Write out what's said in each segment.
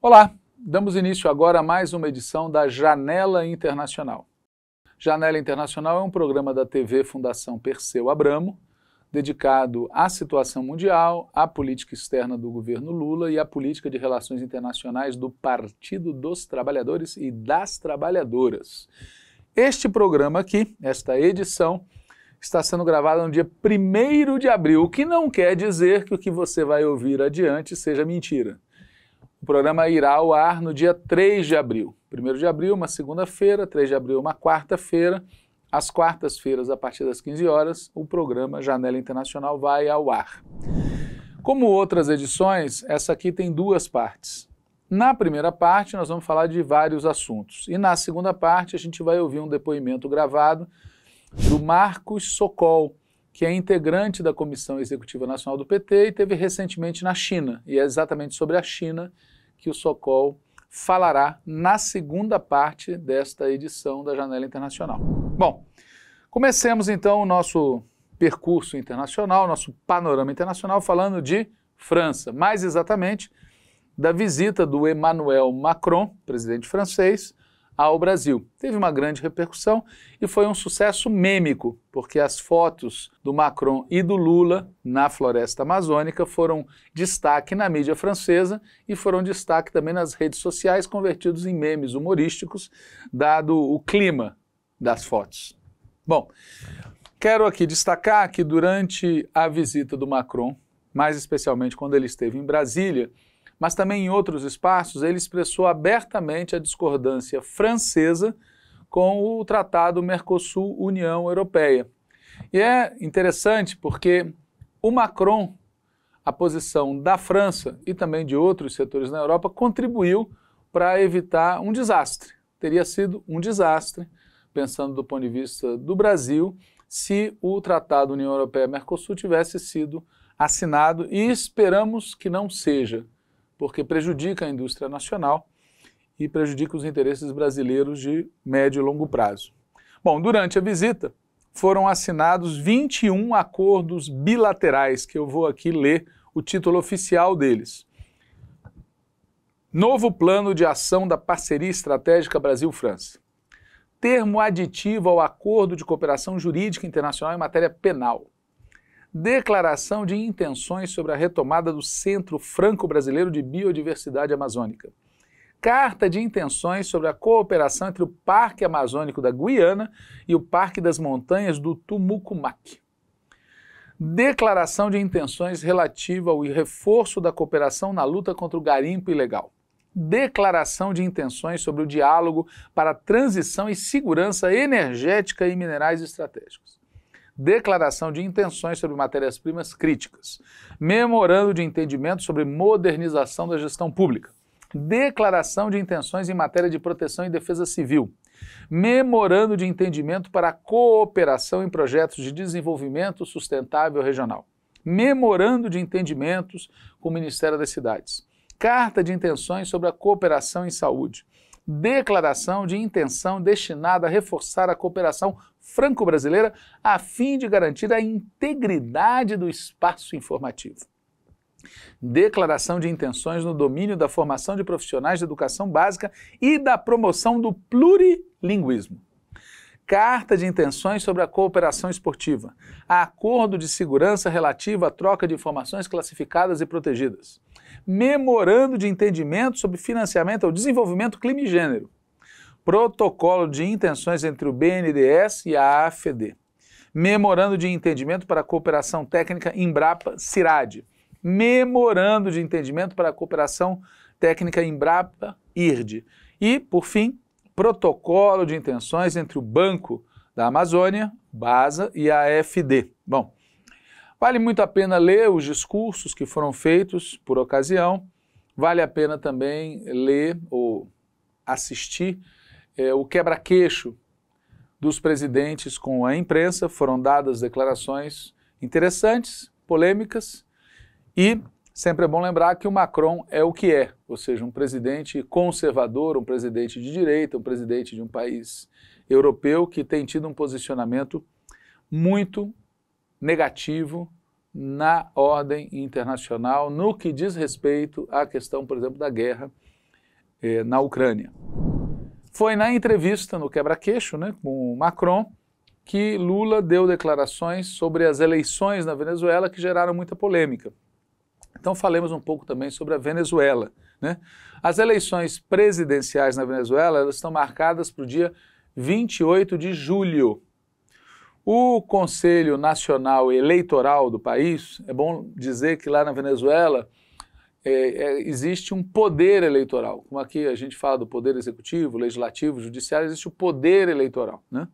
Olá, damos início agora a mais uma edição da Janela Internacional. Janela Internacional é um programa da TV Fundação Perseu Abramo, dedicado à situação mundial, à política externa do governo Lula e à política de relações internacionais do Partido dos Trabalhadores e das Trabalhadoras. Este programa aqui, esta edição, está sendo gravada no dia 1 de abril, o que não quer dizer que o que você vai ouvir adiante seja mentira. O programa irá ao ar no dia 3 de abril. 1 de abril, uma segunda-feira, 3 de abril, uma quarta-feira. Às quartas-feiras, a partir das 15 horas, o programa Janela Internacional vai ao ar. Como outras edições, essa aqui tem duas partes. Na primeira parte, nós vamos falar de vários assuntos. E na segunda parte, a gente vai ouvir um depoimento gravado do Marcos Sokol, que é integrante da Comissão Executiva Nacional do PT e teve recentemente na China. E é exatamente sobre a China que o Sokol falará na segunda parte desta edição da Janela Internacional. Bom, comecemos então o nosso percurso internacional, nosso panorama internacional, falando de França, mais exatamente da visita do Emmanuel Macron, presidente francês, ao Brasil. Teve uma grande repercussão e foi um sucesso mêmico, porque as fotos do Macron e do Lula na floresta amazônica foram destaque na mídia francesa e foram destaque também nas redes sociais, convertidos em memes humorísticos, dado o clima das fotos. Bom, quero aqui destacar que durante a visita do Macron, mais especialmente quando ele esteve em Brasília, mas também em outros espaços, ele expressou abertamente a discordância francesa com o Tratado Mercosul-União Europeia. E é interessante porque o Macron, a posição da França e também de outros setores na Europa, contribuiu para evitar um desastre. Teria sido um desastre, pensando do ponto de vista do Brasil, se o Tratado União Europeia-Mercosul tivesse sido assinado, e esperamos que não seja porque prejudica a indústria nacional e prejudica os interesses brasileiros de médio e longo prazo. Bom, durante a visita foram assinados 21 acordos bilaterais, que eu vou aqui ler o título oficial deles. Novo plano de ação da parceria estratégica Brasil-França. Termo aditivo ao Acordo de Cooperação Jurídica Internacional em Matéria Penal declaração de intenções sobre a retomada do Centro Franco-Brasileiro de Biodiversidade Amazônica, carta de intenções sobre a cooperação entre o Parque Amazônico da Guiana e o Parque das Montanhas do Tumucumac. Declaração de intenções relativa ao reforço da cooperação na luta contra o garimpo ilegal. Declaração de intenções sobre o diálogo para transição e segurança energética e minerais estratégicos declaração de intenções sobre matérias-primas críticas, memorando de entendimento sobre modernização da gestão pública, declaração de intenções em matéria de proteção e defesa civil, memorando de entendimento para a cooperação em projetos de desenvolvimento sustentável regional, memorando de entendimentos com o Ministério das Cidades, carta de intenções sobre a cooperação em saúde, declaração de intenção destinada a reforçar a cooperação franco-brasileira a fim de garantir a integridade do espaço informativo. Declaração de intenções no domínio da formação de profissionais de educação básica e da promoção do plurilinguismo. Carta de intenções sobre a cooperação esportiva. Acordo de segurança relativo à troca de informações classificadas e protegidas. Memorando de entendimento sobre financiamento ao desenvolvimento clima e gênero. Protocolo de Intenções entre o BNDES e a AFD. Memorando de Entendimento para a Cooperação Técnica Embrapa-CIRAD. Memorando de Entendimento para a Cooperação Técnica Embrapa-IRD. E, por fim, Protocolo de Intenções entre o Banco da Amazônia, BASA, e a AFD. Bom, vale muito a pena ler os discursos que foram feitos por ocasião. Vale a pena também ler ou assistir é, o quebra-queixo dos presidentes com a imprensa, foram dadas declarações interessantes, polêmicas, e sempre é bom lembrar que o Macron é o que é, ou seja, um presidente conservador, um presidente de direita, um presidente de um país europeu que tem tido um posicionamento muito negativo na ordem internacional no que diz respeito à questão, por exemplo, da guerra eh, na Ucrânia foi na entrevista no quebra-queixo né, com o Macron que Lula deu declarações sobre as eleições na Venezuela que geraram muita polêmica. Então falemos um pouco também sobre a Venezuela. Né? As eleições presidenciais na Venezuela elas estão marcadas para o dia 28 de julho. O Conselho Nacional Eleitoral do país, é bom dizer que lá na Venezuela é, é, existe um poder eleitoral. Como aqui a gente fala do poder executivo, legislativo, judiciário, existe o poder eleitoral. Né?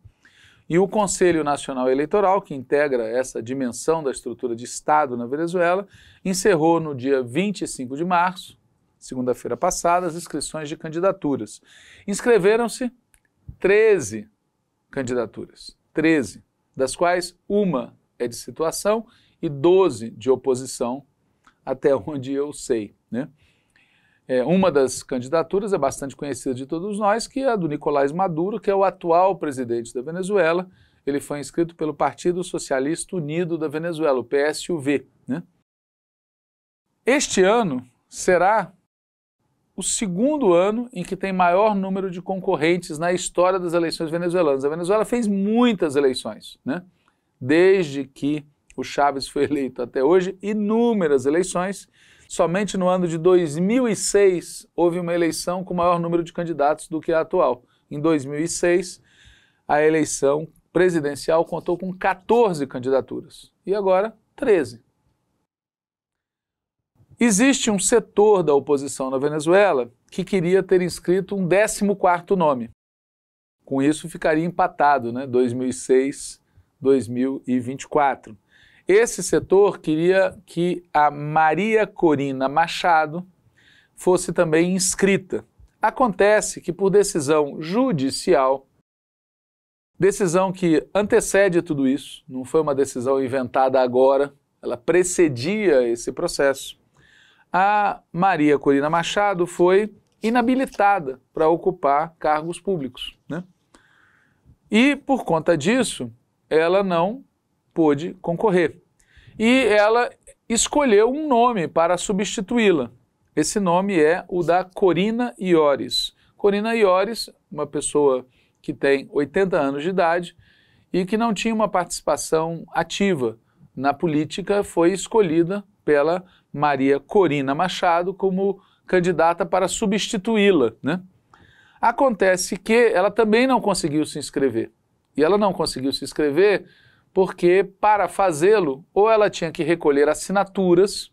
E o Conselho Nacional Eleitoral, que integra essa dimensão da estrutura de Estado na Venezuela, encerrou no dia 25 de março, segunda-feira passada, as inscrições de candidaturas. Inscreveram-se 13 candidaturas, 13, das quais uma é de situação e 12 de oposição até onde eu sei. Né? É, uma das candidaturas é bastante conhecida de todos nós, que é a do Nicolás Maduro, que é o atual presidente da Venezuela. Ele foi inscrito pelo Partido Socialista Unido da Venezuela, o PSUV. Né? Este ano será o segundo ano em que tem maior número de concorrentes na história das eleições venezuelanas. A Venezuela fez muitas eleições, né? desde que o Chaves foi eleito até hoje, inúmeras eleições. Somente no ano de 2006 houve uma eleição com maior número de candidatos do que a atual. Em 2006, a eleição presidencial contou com 14 candidaturas e agora 13. Existe um setor da oposição na Venezuela que queria ter inscrito um 14 nome. Com isso ficaria empatado, né? 2006, 2024. Esse setor queria que a Maria Corina Machado fosse também inscrita. Acontece que, por decisão judicial, decisão que antecede tudo isso, não foi uma decisão inventada agora, ela precedia esse processo. A Maria Corina Machado foi inabilitada para ocupar cargos públicos. Né? E, por conta disso, ela não pôde concorrer. E ela escolheu um nome para substituí-la. Esse nome é o da Corina Iores. Corina Iores, uma pessoa que tem 80 anos de idade e que não tinha uma participação ativa na política, foi escolhida pela Maria Corina Machado como candidata para substituí-la. Né? Acontece que ela também não conseguiu se inscrever. E ela não conseguiu se inscrever porque para fazê-lo, ou ela tinha que recolher assinaturas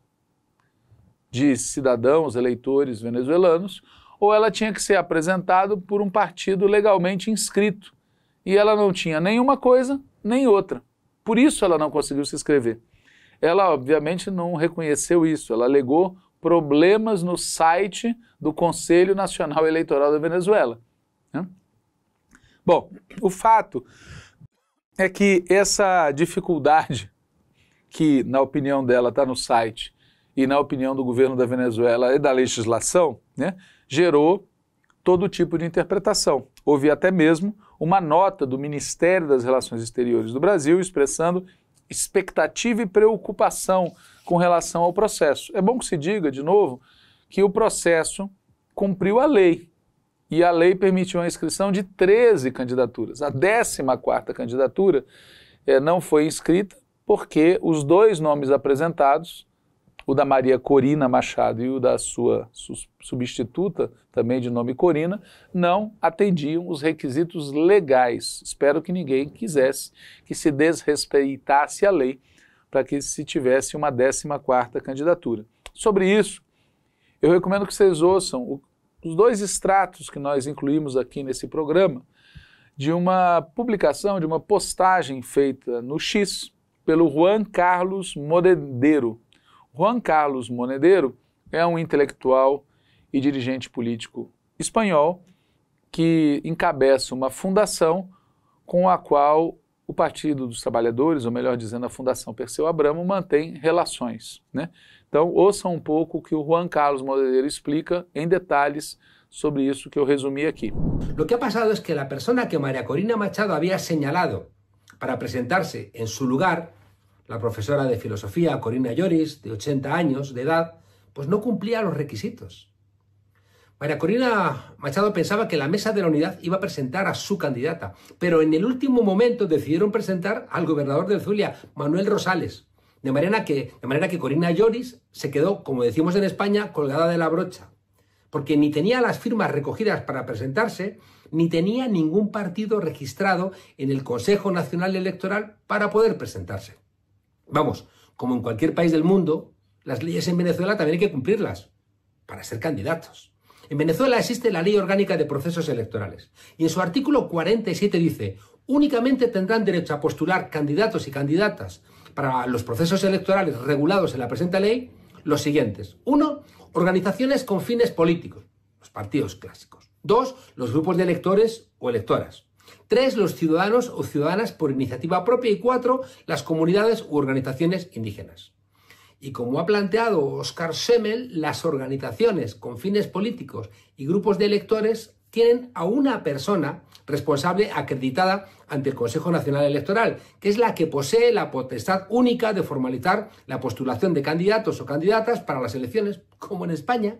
de cidadãos, eleitores venezuelanos, ou ela tinha que ser apresentada por um partido legalmente inscrito. E ela não tinha nenhuma coisa nem outra. Por isso ela não conseguiu se inscrever. Ela, obviamente, não reconheceu isso. Ela alegou problemas no site do Conselho Nacional Eleitoral da Venezuela. Né? Bom, o fato é que essa dificuldade, que na opinião dela está no site e na opinião do governo da Venezuela e da legislação, né, gerou todo tipo de interpretação. Houve até mesmo uma nota do Ministério das Relações Exteriores do Brasil expressando expectativa e preocupação com relação ao processo. É bom que se diga, de novo, que o processo cumpriu a lei, e a lei permitiu a inscrição de 13 candidaturas. A 14ª candidatura eh, não foi inscrita porque os dois nomes apresentados, o da Maria Corina Machado e o da sua substituta, também de nome Corina, não atendiam os requisitos legais. Espero que ninguém quisesse que se desrespeitasse a lei para que se tivesse uma 14ª candidatura. Sobre isso, eu recomendo que vocês ouçam o os dois extratos que nós incluímos aqui nesse programa de uma publicação, de uma postagem feita no X pelo Juan Carlos Monedero. Juan Carlos Monedero é um intelectual e dirigente político espanhol que encabeça uma fundação com a qual o Partido dos Trabalhadores, ou melhor dizendo, a Fundação Perseu Abramo, mantém relações. Né? Então, ouçam um pouco que Juan Carlos moreira explica en em detalles sobre isso que eu resumi aqui. Lo que ha pasado es que la persona que María Corina Machado había señalado para presentarse en su lugar, la profesora de filosofía Corina Lloris, de 80 años de edad, pues no cumplía los requisitos. María Corina Machado pensaba que la mesa de la unidad iba a presentar a su candidata, pero en el último momento decidieron presentar al gobernador de Zulia, Manuel Rosales, de manera que, de manera que Corina Lloris se quedó, como decimos en España, colgada de la brocha, porque ni tenía las firmas recogidas para presentarse, ni tenía ningún partido registrado en el Consejo Nacional Electoral para poder presentarse. Vamos, como en cualquier país del mundo, las leyes en Venezuela también hay que cumplirlas para ser candidatos. En Venezuela existe la Ley Orgánica de Procesos Electorales y en su artículo 47 dice, únicamente tendrán derecho a postular candidatos y candidatas para los procesos electorales regulados en la presente ley los siguientes. Uno, organizaciones con fines políticos, los partidos clásicos. Dos, los grupos de electores o electoras. Tres, los ciudadanos o ciudadanas por iniciativa propia. Y cuatro, las comunidades u organizaciones indígenas. Y como ha planteado Oscar Semel, las organizaciones con fines políticos y grupos de electores tienen a una persona responsable acreditada ante el Consejo Nacional Electoral, que es la que posee la potestad única de formalizar la postulación de candidatos o candidatas para las elecciones, como en España.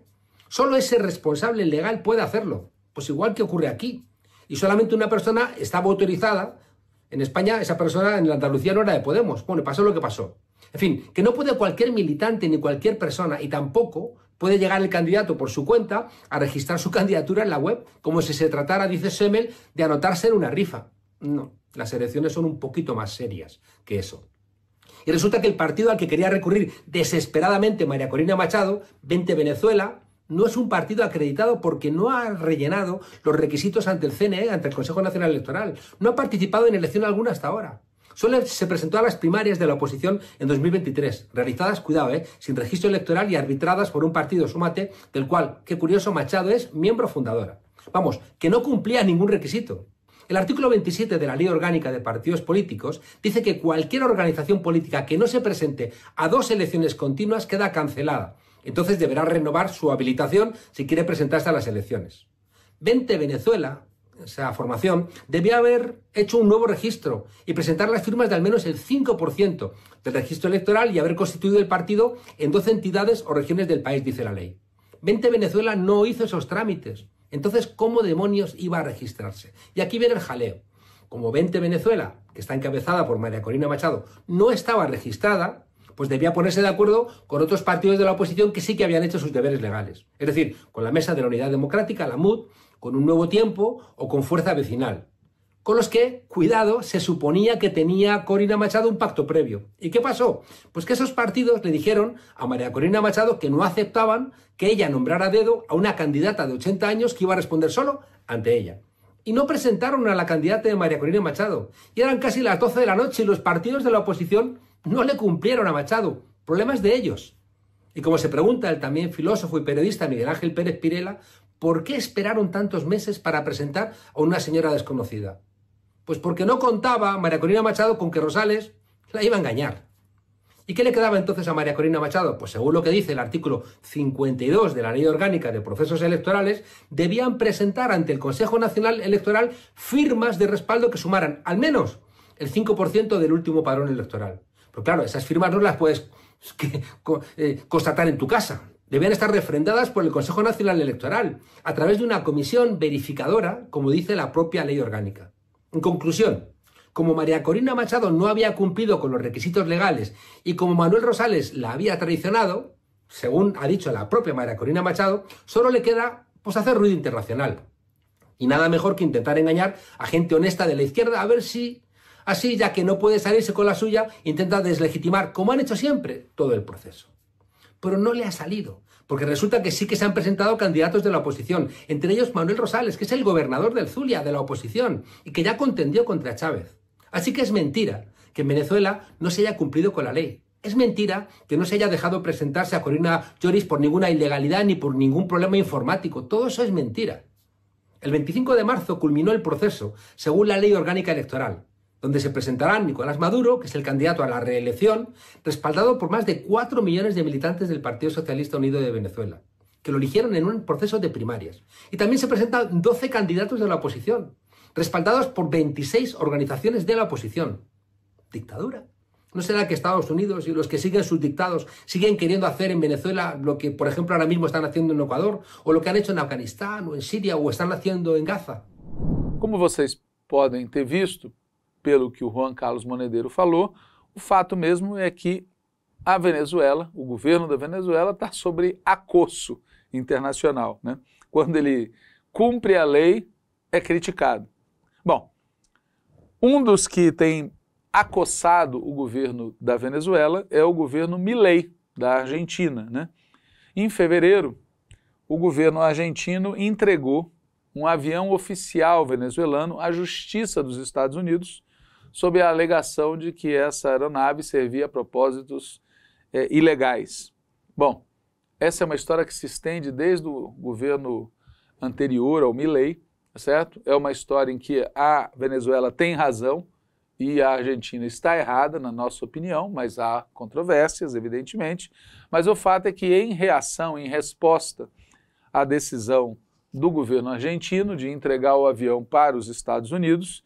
Solo ese responsable legal puede hacerlo, pues igual que ocurre aquí. Y solamente una persona estaba autorizada. En España, esa persona en la Andalucía no era de Podemos. Bueno, pasó lo que pasó. En fin, que no puede cualquier militante ni cualquier persona, y tampoco puede llegar el candidato por su cuenta a registrar su candidatura en la web, como si se tratara, dice Semmel, de anotarse en una rifa. No, las elecciones son un poquito más serias que eso. Y resulta que el partido al que quería recurrir desesperadamente María Corina Machado, 20 Venezuela, no es un partido acreditado porque no ha rellenado los requisitos ante el CNE, ante el Consejo Nacional Electoral. No ha participado en elección alguna hasta ahora. Solo se presentó a las primarias de la oposición en 2023, realizadas, cuidado, eh, sin registro electoral y arbitradas por un partido sumate, del cual, qué curioso, Machado es miembro fundadora. Vamos, que no cumplía ningún requisito. El artículo 27 de la Ley Orgánica de Partidos Políticos dice que cualquier organización política que no se presente a dos elecciones continuas queda cancelada. Entonces deberá renovar su habilitación si quiere presentarse a las elecciones. Vente Venezuela esa formación, debía haber hecho un nuevo registro y presentar las firmas de al menos el 5% del registro electoral y haber constituido el partido en 12 entidades o regiones del país, dice la ley. 20 Venezuela no hizo esos trámites. Entonces, ¿cómo demonios iba a registrarse? Y aquí viene el jaleo. Como 20 Venezuela, que está encabezada por María Corina Machado, no estaba registrada, pues debía ponerse de acuerdo con otros partidos de la oposición que sí que habían hecho sus deberes legales. Es decir, con la Mesa de la Unidad Democrática, la MUD, con un nuevo tiempo o con fuerza vecinal. Con los que, cuidado, se suponía que tenía Corina Machado un pacto previo. ¿Y qué pasó? Pues que esos partidos le dijeron a María Corina Machado que no aceptaban que ella nombrara dedo a una candidata de 80 años que iba a responder solo ante ella y no presentaron a la candidata de María Corina Machado. Y eran casi las 12 de la noche y los partidos de la oposición no le cumplieron a Machado, problemas de ellos. Y como se pregunta el también filósofo y periodista Miguel Ángel Pérez Pirela, ¿por qué esperaron tantos meses para presentar a una señora desconocida? Pues porque no contaba María Corina Machado con que Rosales la iba a engañar. ¿Y qué le quedaba entonces a María Corina Machado? Pues según lo que dice el artículo 52 de la Ley Orgánica de Procesos Electorales, debían presentar ante el Consejo Nacional Electoral firmas de respaldo que sumaran al menos el 5% del último padrón electoral. Pero pues claro, esas firmas no las puedes eh, constatar en tu casa. Debían estar refrendadas por el Consejo Nacional Electoral a través de una comisión verificadora, como dice la propia ley orgánica. En conclusión, como María Corina Machado no había cumplido con los requisitos legales y como Manuel Rosales la había traicionado, según ha dicho la propia María Corina Machado, solo le queda pues hacer ruido internacional. Y nada mejor que intentar engañar a gente honesta de la izquierda a ver si Así, ya que no puede salirse con la suya, intenta deslegitimar, como han hecho siempre, todo el proceso. Pero no le ha salido, porque resulta que sí que se han presentado candidatos de la oposición, entre ellos Manuel Rosales, que es el gobernador del Zulia, de la oposición, y que ya contendió contra Chávez. Así que es mentira que en Venezuela no se haya cumplido con la ley. Es mentira que no se haya dejado presentarse a Corina Lloris por ninguna ilegalidad ni por ningún problema informático. Todo eso es mentira. El 25 de marzo culminó el proceso, según la ley orgánica electoral donde se presentará Nicolás Maduro, que es el candidato a la reelección, respaldado por más de 4 millones de militantes del Partido Socialista Unido de Venezuela, que lo eligieron en un proceso de primarias. Y también se presentan 12 candidatos de la oposición, respaldados por 26 organizaciones de la oposición. Dictadura. ¿No será que Estados Unidos y los que siguen sus dictados siguen queriendo hacer en Venezuela lo que, por ejemplo, ahora mismo están haciendo en Ecuador, o lo que han hecho en Afganistán, o en Siria, o están haciendo en Gaza? Como ustedes pueden ter visto, pelo que o Juan Carlos Monedeiro falou, o fato mesmo é que a Venezuela, o governo da Venezuela, está sobre acosso internacional. Né? Quando ele cumpre a lei, é criticado. Bom, um dos que tem acossado o governo da Venezuela é o governo Milei, da Argentina. Né? Em fevereiro, o governo argentino entregou um avião oficial venezuelano à Justiça dos Estados Unidos sob a alegação de que essa aeronave servia a propósitos é, ilegais. Bom, essa é uma história que se estende desde o governo anterior ao Milley, certo? É uma história em que a Venezuela tem razão e a Argentina está errada, na nossa opinião, mas há controvérsias, evidentemente. Mas o fato é que, em reação, em resposta à decisão do governo argentino de entregar o avião para os Estados Unidos,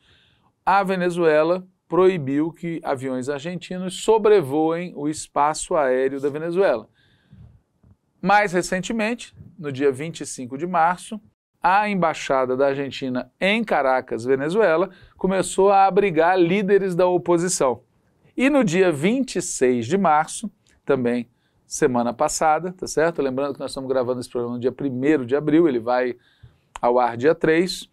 a Venezuela proibiu que aviões argentinos sobrevoem o espaço aéreo da Venezuela. Mais recentemente, no dia 25 de março, a embaixada da Argentina em Caracas, Venezuela, começou a abrigar líderes da oposição. E no dia 26 de março, também semana passada, tá certo? Lembrando que nós estamos gravando esse programa no dia 1 de abril, ele vai ao ar dia 3.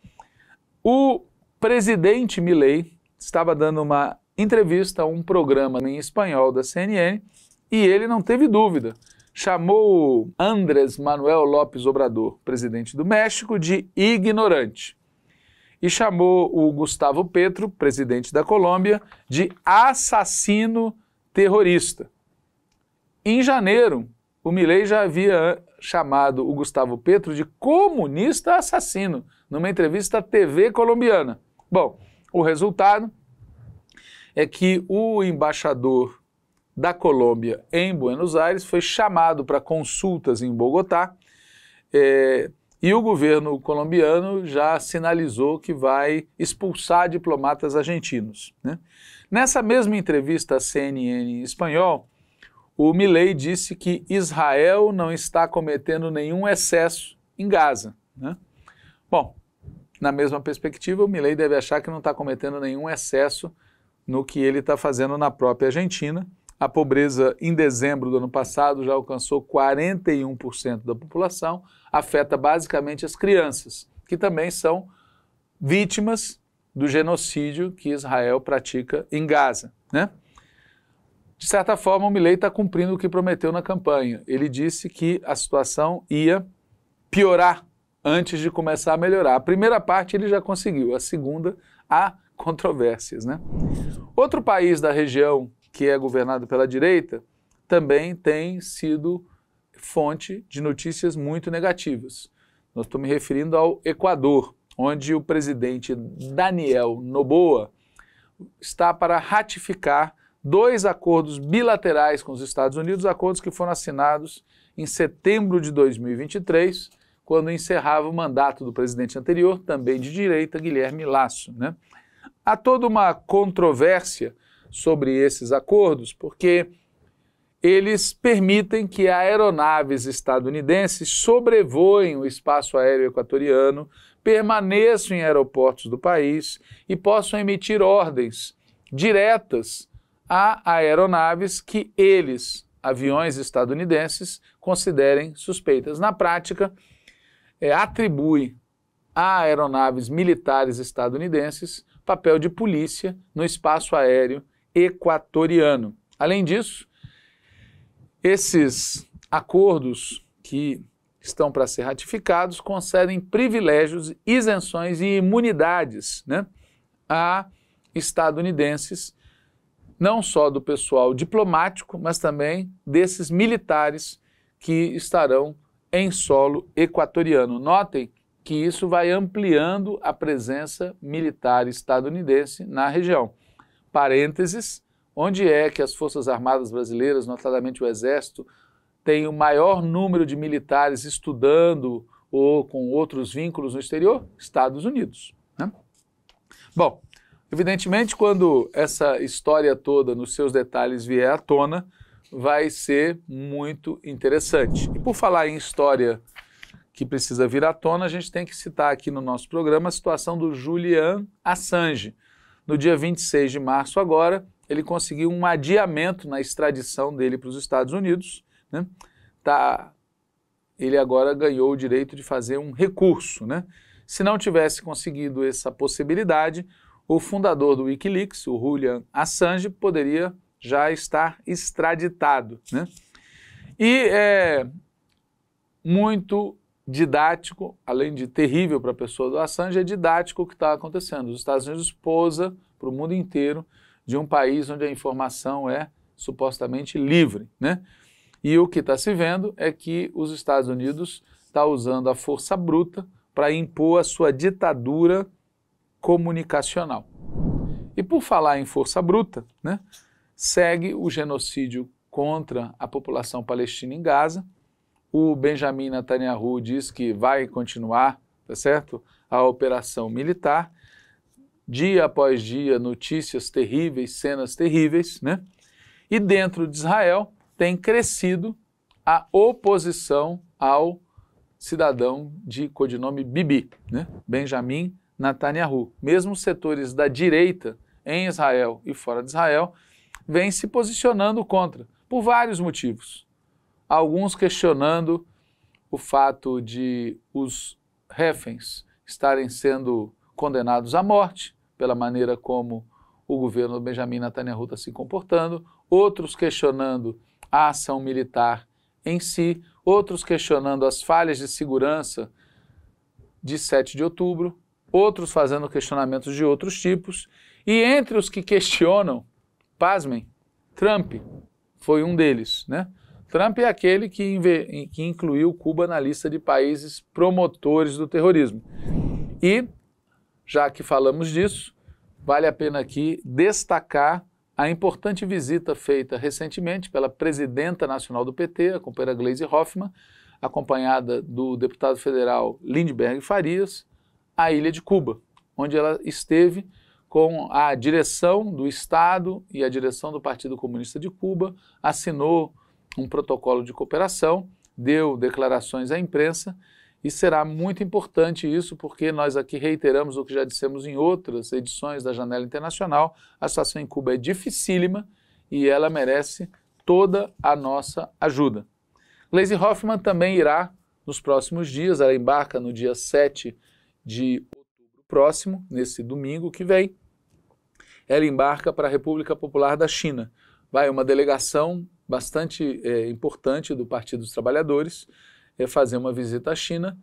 O presidente Milley estava dando uma entrevista a um programa em espanhol da CNN e ele não teve dúvida. Chamou Andrés Manuel López Obrador, presidente do México, de ignorante. E chamou o Gustavo Petro, presidente da Colômbia, de assassino terrorista. Em janeiro, o Milei já havia chamado o Gustavo Petro de comunista assassino numa entrevista à TV colombiana. Bom, o resultado é que o embaixador da Colômbia em Buenos Aires foi chamado para consultas em Bogotá é, e o governo colombiano já sinalizou que vai expulsar diplomatas argentinos. Né? Nessa mesma entrevista à CNN em espanhol, o Milley disse que Israel não está cometendo nenhum excesso em Gaza. Né? Bom, na mesma perspectiva, o Milley deve achar que não está cometendo nenhum excesso no que ele está fazendo na própria Argentina. A pobreza em dezembro do ano passado já alcançou 41% da população, afeta basicamente as crianças, que também são vítimas do genocídio que Israel pratica em Gaza. Né? De certa forma, o Milley está cumprindo o que prometeu na campanha. Ele disse que a situação ia piorar antes de começar a melhorar. A primeira parte ele já conseguiu, a segunda há controvérsias. Né? Outro país da região que é governado pela direita também tem sido fonte de notícias muito negativas. Nós estou me referindo ao Equador, onde o presidente Daniel Noboa está para ratificar dois acordos bilaterais com os Estados Unidos, acordos que foram assinados em setembro de 2023 quando encerrava o mandato do presidente anterior, também de direita, Guilherme Lasso. Né? Há toda uma controvérsia sobre esses acordos, porque eles permitem que aeronaves estadunidenses sobrevoem o espaço aéreo equatoriano, permaneçam em aeroportos do país e possam emitir ordens diretas a aeronaves que eles, aviões estadunidenses, considerem suspeitas. Na prática, é, atribui a aeronaves militares estadunidenses papel de polícia no espaço aéreo equatoriano. Além disso, esses acordos que estão para ser ratificados concedem privilégios, isenções e imunidades né, a estadunidenses, não só do pessoal diplomático, mas também desses militares que estarão em solo equatoriano. Notem que isso vai ampliando a presença militar estadunidense na região. Parênteses, onde é que as Forças Armadas brasileiras, notadamente o Exército, tem o maior número de militares estudando ou com outros vínculos no exterior? Estados Unidos. Né? Bom, evidentemente, quando essa história toda, nos seus detalhes, vier à tona, vai ser muito interessante. E por falar em história que precisa vir à tona, a gente tem que citar aqui no nosso programa a situação do Julian Assange. No dia 26 de março, agora, ele conseguiu um adiamento na extradição dele para os Estados Unidos. Né? Tá, ele agora ganhou o direito de fazer um recurso. Né? Se não tivesse conseguido essa possibilidade, o fundador do Wikileaks, o Julian Assange, poderia já está extraditado. Né? E é muito didático, além de terrível para a pessoa do Assange, é didático o que está acontecendo. Os Estados Unidos posa para o mundo inteiro de um país onde a informação é supostamente livre. Né? E o que está se vendo é que os Estados Unidos está usando a força bruta para impor a sua ditadura comunicacional. E por falar em força bruta, né? segue o genocídio contra a população palestina em Gaza. O Benjamin Netanyahu diz que vai continuar, tá certo? A operação militar. Dia após dia, notícias terríveis, cenas terríveis, né? E dentro de Israel tem crescido a oposição ao cidadão de codinome Bibi, né? Benjamin Netanyahu. Mesmo setores da direita em Israel e fora de Israel vem se posicionando contra, por vários motivos. Alguns questionando o fato de os reféns estarem sendo condenados à morte pela maneira como o governo Benjamin Netanyahu está se comportando, outros questionando a ação militar em si, outros questionando as falhas de segurança de 7 de outubro, outros fazendo questionamentos de outros tipos, e entre os que questionam pasmem, Trump foi um deles, né? Trump é aquele que, que incluiu Cuba na lista de países promotores do terrorismo. E, já que falamos disso, vale a pena aqui destacar a importante visita feita recentemente pela presidenta nacional do PT, a companheira Gleisi Hoffmann, acompanhada do deputado federal Lindbergh Farias, à ilha de Cuba, onde ela esteve com a direção do Estado e a direção do Partido Comunista de Cuba, assinou um protocolo de cooperação, deu declarações à imprensa e será muito importante isso, porque nós aqui reiteramos o que já dissemos em outras edições da Janela Internacional: a situação em Cuba é dificílima e ela merece toda a nossa ajuda. Lazy Hoffman também irá nos próximos dias, ela embarca no dia 7 de outubro próximo, nesse domingo que vem ela embarca para a República Popular da China. Vai uma delegação bastante é, importante do Partido dos Trabalhadores é, fazer uma visita à China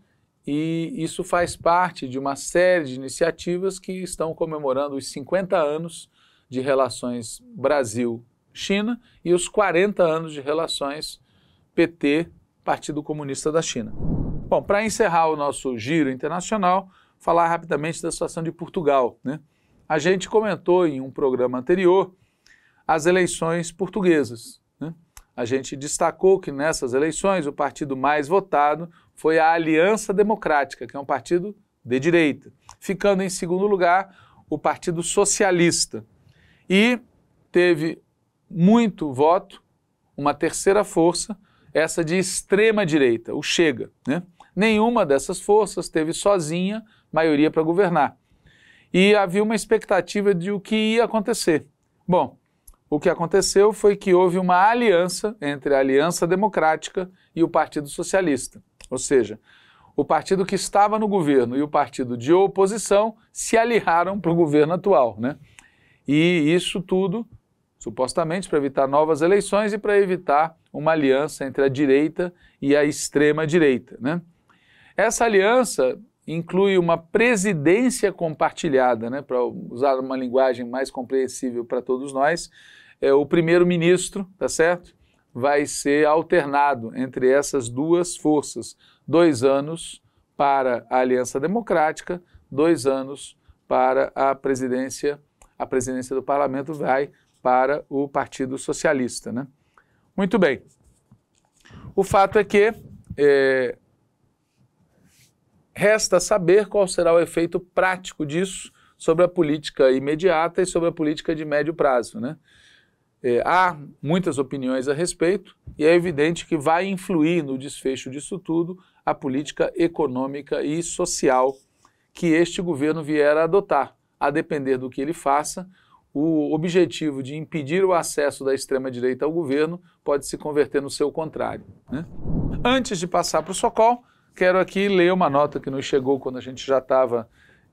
e isso faz parte de uma série de iniciativas que estão comemorando os 50 anos de relações Brasil-China e os 40 anos de relações PT-Partido Comunista da China. Bom, para encerrar o nosso giro internacional, falar rapidamente da situação de Portugal, né? A gente comentou em um programa anterior as eleições portuguesas. Né? A gente destacou que nessas eleições o partido mais votado foi a Aliança Democrática, que é um partido de direita, ficando em segundo lugar o Partido Socialista. E teve muito voto, uma terceira força, essa de extrema direita, o Chega. Né? Nenhuma dessas forças teve sozinha maioria para governar e havia uma expectativa de o que ia acontecer. Bom, o que aconteceu foi que houve uma aliança entre a Aliança Democrática e o Partido Socialista. Ou seja, o partido que estava no governo e o partido de oposição se aliaram para o governo atual. Né? E isso tudo, supostamente, para evitar novas eleições e para evitar uma aliança entre a direita e a extrema-direita. Né? Essa aliança inclui uma presidência compartilhada, né, para usar uma linguagem mais compreensível para todos nós. É, o primeiro-ministro, tá certo? Vai ser alternado entre essas duas forças. Dois anos para a Aliança Democrática, dois anos para a presidência. A presidência do parlamento vai para o Partido Socialista, né? Muito bem. O fato é que é, Resta saber qual será o efeito prático disso sobre a política imediata e sobre a política de médio prazo. Né? É, há muitas opiniões a respeito e é evidente que vai influir no desfecho disso tudo a política econômica e social que este governo vier a adotar. A depender do que ele faça, o objetivo de impedir o acesso da extrema-direita ao governo pode se converter no seu contrário. Né? Antes de passar para o Socol, quero aqui ler uma nota que nos chegou quando a gente já estava,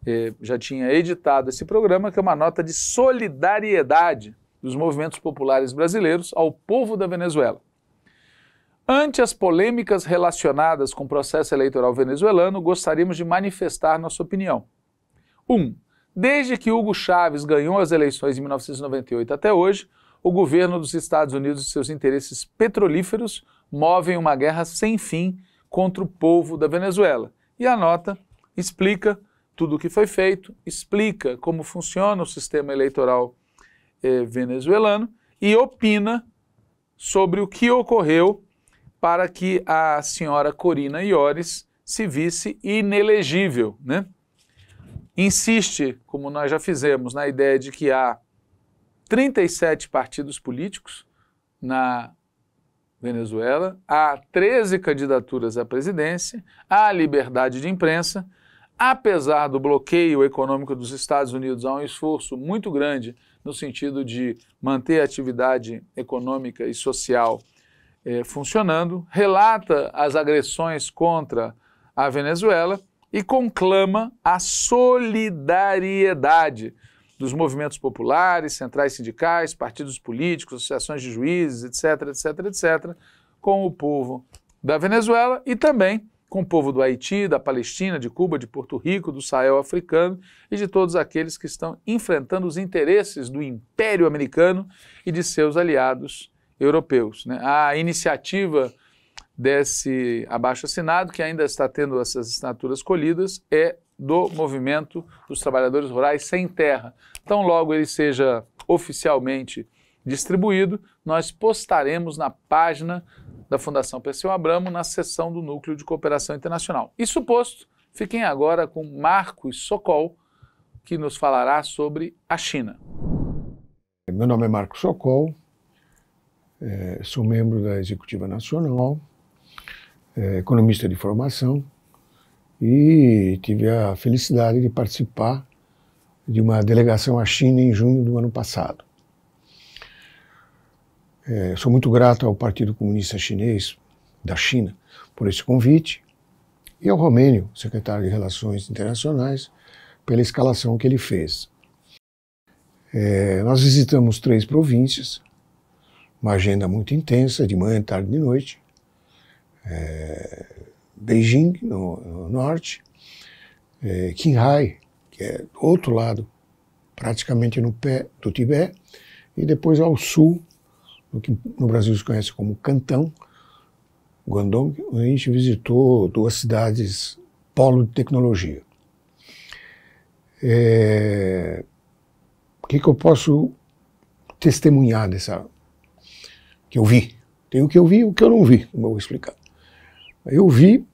eh, já tinha editado esse programa, que é uma nota de solidariedade dos movimentos populares brasileiros ao povo da Venezuela. Ante as polêmicas relacionadas com o processo eleitoral venezuelano, gostaríamos de manifestar nossa opinião. 1. Um, desde que Hugo Chávez ganhou as eleições em 1998 até hoje, o governo dos Estados Unidos e seus interesses petrolíferos movem uma guerra sem fim contra o povo da Venezuela. E a nota explica tudo o que foi feito, explica como funciona o sistema eleitoral eh, venezuelano e opina sobre o que ocorreu para que a senhora Corina Iores se visse inelegível. Né? Insiste, como nós já fizemos, na ideia de que há 37 partidos políticos na Venezuela, há 13 candidaturas à presidência, há liberdade de imprensa, apesar do bloqueio econômico dos Estados Unidos, há um esforço muito grande no sentido de manter a atividade econômica e social eh, funcionando, relata as agressões contra a Venezuela e conclama a solidariedade dos movimentos populares, centrais sindicais, partidos políticos, associações de juízes, etc., etc., etc., com o povo da Venezuela e também com o povo do Haiti, da Palestina, de Cuba, de Porto Rico, do Sahel africano e de todos aqueles que estão enfrentando os interesses do Império Americano e de seus aliados europeus. Né? A iniciativa desse abaixo assinado, que ainda está tendo essas assinaturas colhidas, é do movimento dos trabalhadores rurais sem terra. Então, logo ele seja oficialmente distribuído, nós postaremos na página da Fundação Perseu Abramo na seção do Núcleo de Cooperação Internacional. Isso posto, fiquem agora com Marcos Sokol, que nos falará sobre a China. Meu nome é Marcos Sokol, eh, sou membro da Executiva Nacional, eh, economista de formação e tive a felicidade de participar de uma delegação à China em junho do ano passado. É, sou muito grato ao Partido Comunista Chinês da China por esse convite e ao Romênio, secretário de Relações Internacionais, pela escalação que ele fez. É, nós visitamos três províncias, uma agenda muito intensa, de manhã, tarde e noite. É, Beijing, no, no norte, é, Qinghai, que é do outro lado, praticamente no pé do Tibete, e depois ao sul, no que no Brasil se conhece como Cantão, Guangdong, onde a gente visitou duas cidades polo de tecnologia. É, o que, que eu posso testemunhar dessa que eu vi? Tem o que eu vi e o que eu não vi, como eu vou explicar. Eu vi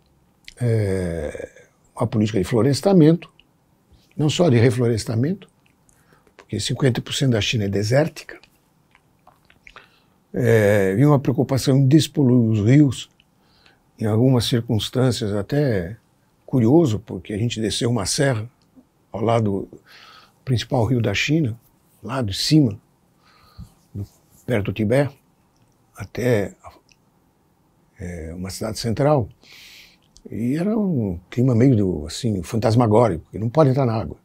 é, uma política de florestamento, não só de reflorestamento, porque 50% da China é desértica. É, vi uma preocupação em despoluir os rios, em algumas circunstâncias até curioso, porque a gente desceu uma serra ao lado do principal rio da China, lá de cima, perto do Tibete, até é, uma cidade central, e era um clima meio do, assim, fantasmagórico, não pode entrar na água.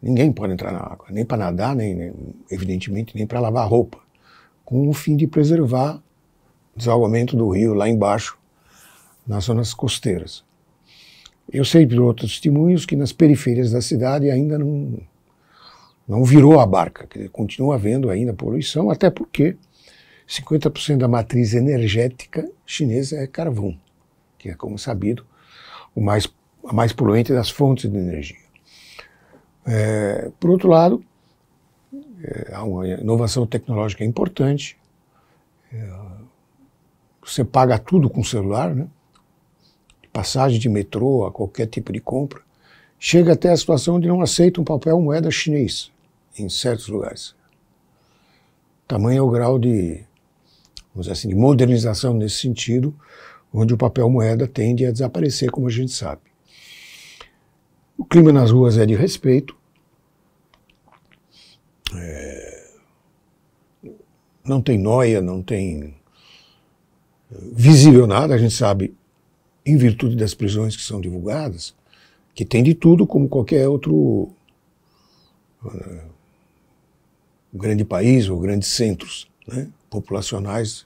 Ninguém pode entrar na água, nem para nadar, nem, nem evidentemente, nem para lavar roupa, com o fim de preservar o desalgamento do rio lá embaixo, nas zonas costeiras. Eu sei por outros testemunhos que nas periferias da cidade ainda não, não virou a barca, que continua havendo ainda poluição, até porque 50% da matriz energética chinesa é carvão, que é, como sabido, o mais, a mais poluente das fontes de energia. É, por outro lado, é, há uma inovação tecnológica importante. É, você paga tudo com celular, né? passagem de metrô a qualquer tipo de compra. Chega até a situação de não aceita um papel moeda chinês em certos lugares. Tamanho é o grau de vamos dizer assim, de modernização nesse sentido, onde o papel moeda tende a desaparecer, como a gente sabe. O clima nas ruas é de respeito. É... não tem noia, não tem eh, visível nada, a gente sabe, em virtude das prisões que são divulgadas, que tem de tudo, como qualquer outro uh, grande país ou grandes centros. Né? populacionais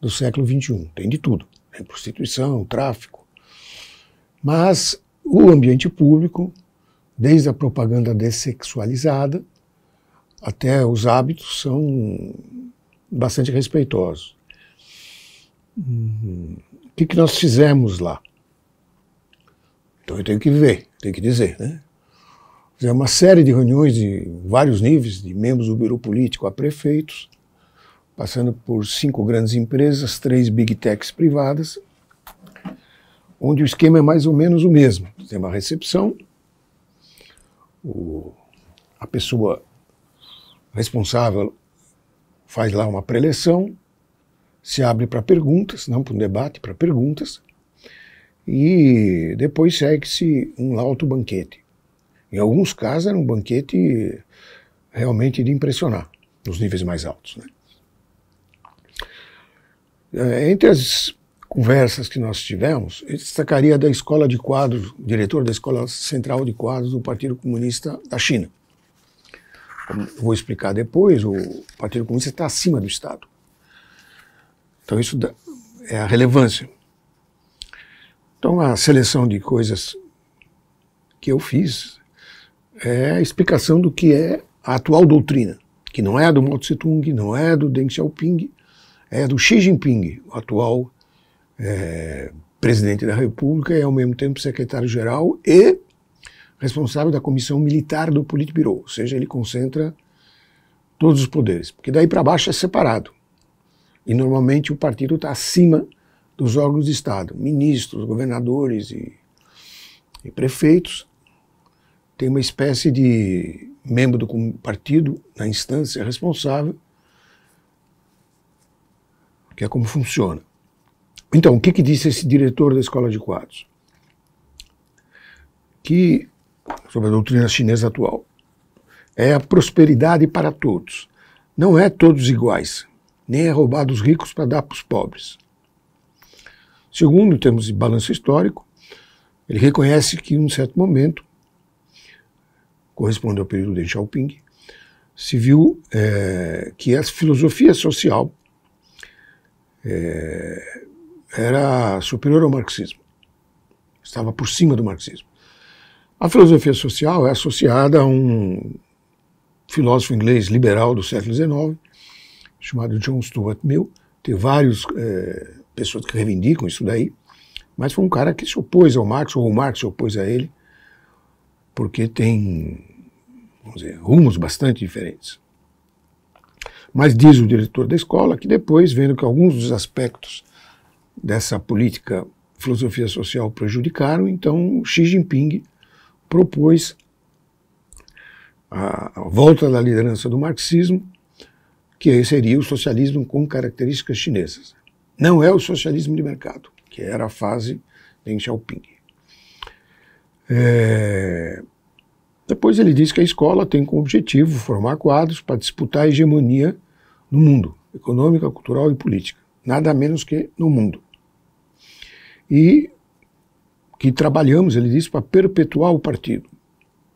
do século XXI. Tem de tudo: tem né? prostituição, tráfico. Mas o ambiente público, desde a propaganda dessexualizada até os hábitos, são bastante respeitosos. Uhum. O que, que nós fizemos lá? Então eu tenho que ver, tenho que dizer, né? Fizemos uma série de reuniões de vários níveis, de membros do Biro Político a prefeitos, passando por cinco grandes empresas, três big techs privadas, onde o esquema é mais ou menos o mesmo. Tem uma recepção, o, a pessoa responsável faz lá uma preleção, se abre para perguntas, não para um debate, para perguntas, e depois segue-se um alto banquete. Em alguns casos era um banquete realmente de impressionar, nos níveis mais altos. Né? É, entre as conversas que nós tivemos, eu destacaria da escola de quadros, diretor da escola central de quadros do Partido Comunista da China. Como vou explicar depois, o Partido Comunista está acima do Estado. Então isso é a relevância. Então a seleção de coisas que eu fiz é a explicação do que é a atual doutrina, que não é a do Mao Tse Tung, não é do Deng Xiaoping, é do Xi Jinping, o atual é, presidente da República, e ao mesmo tempo secretário-geral e responsável da comissão militar do Politburo, ou seja, ele concentra todos os poderes, porque daí para baixo é separado. E normalmente o partido está acima dos órgãos de Estado, ministros, governadores e, e prefeitos. Tem uma espécie de membro do partido na instância responsável que é como funciona. Então, o que, que disse esse diretor da escola de quadros? Que, sobre a doutrina chinesa atual, é a prosperidade para todos. Não é todos iguais, nem é roubar dos ricos para dar para os pobres. Segundo, temos balanço histórico, ele reconhece que, em um certo momento, corresponde ao período de Xiaoping, se viu é, que a filosofia social é, era superior ao marxismo, estava por cima do marxismo. A filosofia social é associada a um filósofo inglês liberal do século XIX, chamado John Stuart Mill. Tem várias é, pessoas que reivindicam isso daí, mas foi um cara que se opôs ao Marx, ou o Marx se opôs a ele, porque tem vamos dizer, rumos bastante diferentes. Mas diz o diretor da escola que depois, vendo que alguns dos aspectos dessa política filosofia social prejudicaram, então Xi Jinping propôs a volta da liderança do marxismo, que seria o socialismo com características chinesas. Não é o socialismo de mercado, que era a fase de Xiaoping. É... Depois ele diz que a escola tem como objetivo formar quadros para disputar a hegemonia no mundo, econômica, cultural e política, nada menos que no mundo. E que trabalhamos, ele disse, para perpetuar o partido.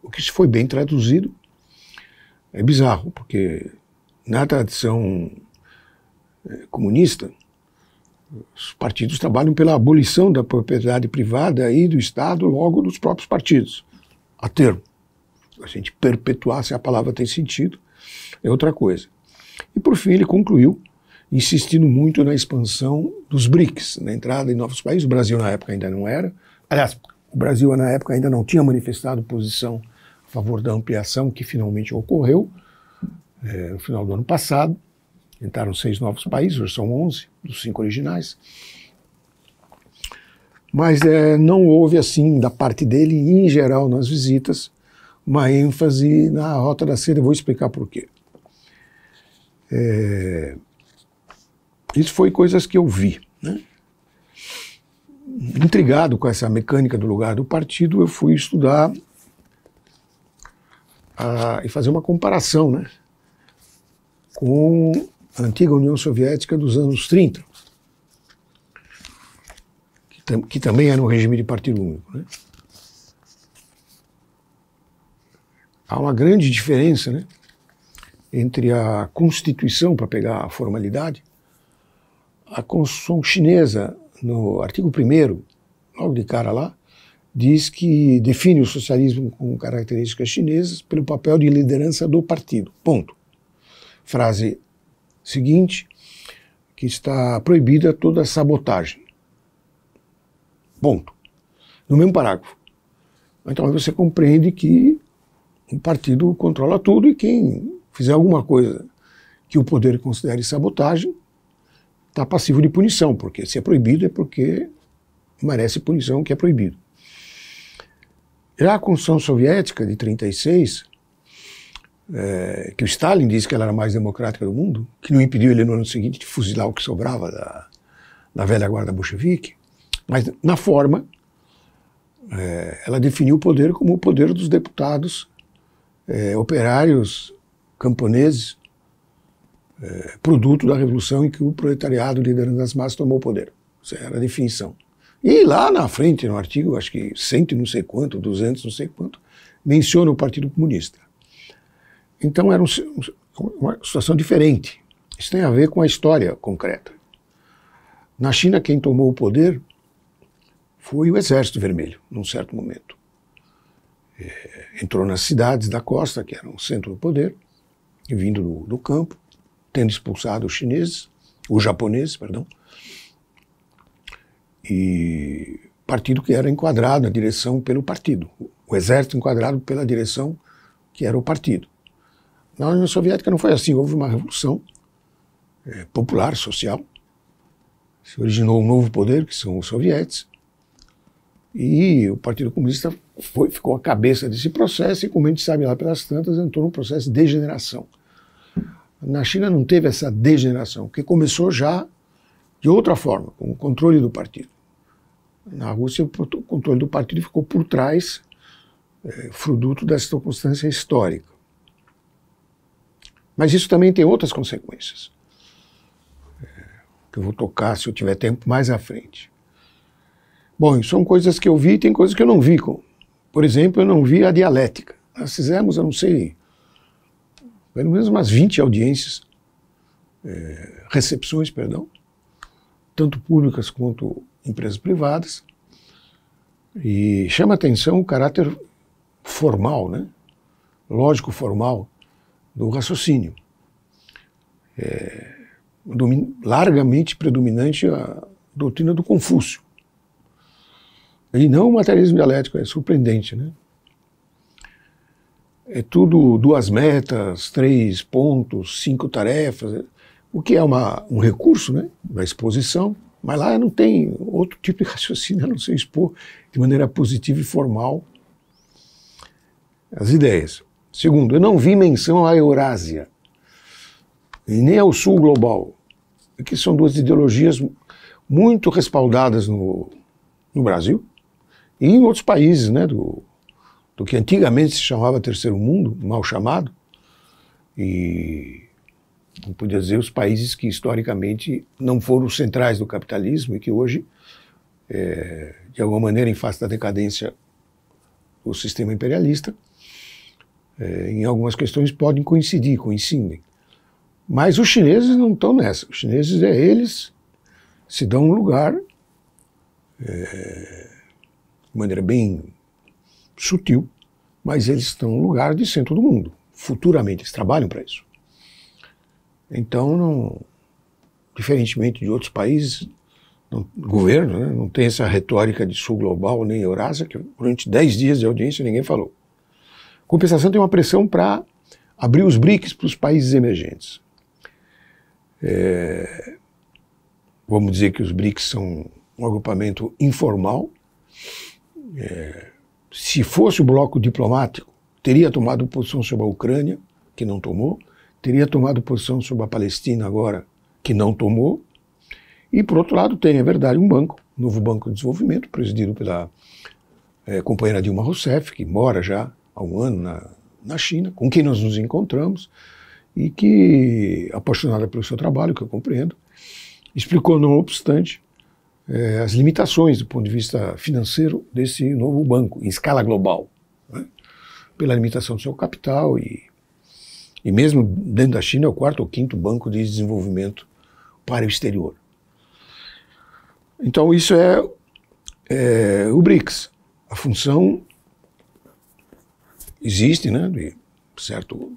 O que se foi bem traduzido é bizarro, porque na tradição é, comunista, os partidos trabalham pela abolição da propriedade privada e do Estado, logo dos próprios partidos, a termo. A gente perpetuar, se a palavra tem sentido, é outra coisa. E por fim ele concluiu insistindo muito na expansão dos BRICS, na entrada em novos países. O Brasil na época ainda não era. Aliás, o Brasil na época ainda não tinha manifestado posição a favor da ampliação que finalmente ocorreu é, no final do ano passado. Entraram seis novos países, hoje são 11 dos cinco originais. Mas é, não houve, assim, da parte dele, em geral, nas visitas, uma ênfase na Rota da Seda. vou explicar por quê. É, isso foi coisas que eu vi. Né? Intrigado com essa mecânica do lugar do partido, eu fui estudar a, e fazer uma comparação né, com a antiga União Soviética dos anos 30, que, tam, que também era um regime de partido único. Né? Há uma grande diferença, né? entre a Constituição, para pegar a formalidade, a Constituição chinesa, no artigo 1, logo de cara lá, diz que define o socialismo com características chinesas pelo papel de liderança do partido. Ponto. Frase seguinte, que está proibida toda sabotagem. Ponto. No mesmo parágrafo. Então você compreende que o partido controla tudo e quem fizer alguma coisa que o poder considere sabotagem, está passivo de punição, porque se é proibido é porque merece punição que é proibido. Já a Constituição Soviética de 36, é, que o Stalin disse que ela era a mais democrática do mundo, que não impediu ele no ano seguinte de fuzilar o que sobrava da, da velha guarda bolchevique, mas na forma, é, ela definiu o poder como o poder dos deputados é, operários camponeses, é, produto da revolução em que o proletariado, liderando as massas, tomou o poder. Essa era a definição. E lá na frente, no artigo, acho que cento não sei quanto, duzentos não sei quanto, menciona o Partido Comunista. Então era um, uma situação diferente. Isso tem a ver com a história concreta. Na China, quem tomou o poder foi o Exército Vermelho, num certo momento. É, entrou nas cidades da costa, que eram o centro do poder, vindo do, do campo, tendo expulsado os chineses, os japoneses, perdão, e partido que era enquadrado, a direção pelo partido, o exército enquadrado pela direção que era o partido. Na União Soviética não foi assim, houve uma revolução é, popular, social, se originou um novo poder, que são os sovietes, e o Partido Comunista foi, ficou à cabeça desse processo e, como a gente sabe lá pelas tantas, entrou num processo de degeneração. Na China não teve essa degeneração, que começou já de outra forma, com o controle do partido. Na Rússia, o controle do partido ficou por trás, é, eh, fruto dessa circunstância histórica. Mas isso também tem outras consequências, é, que eu vou tocar, se eu tiver tempo, mais à frente. Bom, são coisas que eu vi e tem coisas que eu não vi. Por exemplo, eu não vi a dialética. Nós fizemos, eu não sei, pelo menos umas 20 audiências, é, recepções, perdão, tanto públicas quanto empresas privadas, e chama atenção o caráter formal, né? lógico formal do raciocínio. É, largamente predominante a doutrina do Confúcio. E não o materialismo dialético, é surpreendente, né? é tudo duas metas, três pontos, cinco tarefas, né? o que é uma, um recurso né, da exposição, mas lá não tem outro tipo de raciocínio a não ser expor de maneira positiva e formal as ideias. Segundo, eu não vi menção à Eurásia e nem ao Sul Global, que são duas ideologias muito respaldadas no, no Brasil e em outros países né, do, do que antigamente se chamava terceiro mundo, mal chamado, e não podia dizer os países que historicamente não foram centrais do capitalismo e que hoje, é, de alguma maneira, em face da decadência do sistema imperialista, é, em algumas questões podem coincidir, coincidem. Mas os chineses não estão nessa. Os chineses é eles se dão um lugar é, de maneira bem sutil, mas eles estão no lugar de centro do mundo. Futuramente, eles trabalham para isso. Então, não, diferentemente de outros países, não, governo, né, não tem essa retórica de sul global nem Eurásia, que durante 10 dias de audiência ninguém falou. Compensação tem uma pressão para abrir os BRICS para os países emergentes. É, vamos dizer que os BRICS são um agrupamento informal, é, se fosse o bloco diplomático, teria tomado posição sobre a Ucrânia, que não tomou, teria tomado posição sobre a Palestina agora, que não tomou, e por outro lado tem, é verdade, um banco, um novo Banco de Desenvolvimento, presidido pela é, companheira Dilma Rousseff, que mora já há um ano na, na China, com quem nós nos encontramos, e que, apaixonada pelo seu trabalho, que eu compreendo, explicou, não obstante, é, as limitações do ponto de vista financeiro desse novo banco, em escala global, né? pela limitação do seu capital e, e mesmo dentro da China é o quarto ou quinto banco de desenvolvimento para o exterior. Então isso é, é o BRICS. A função existe, né, de certo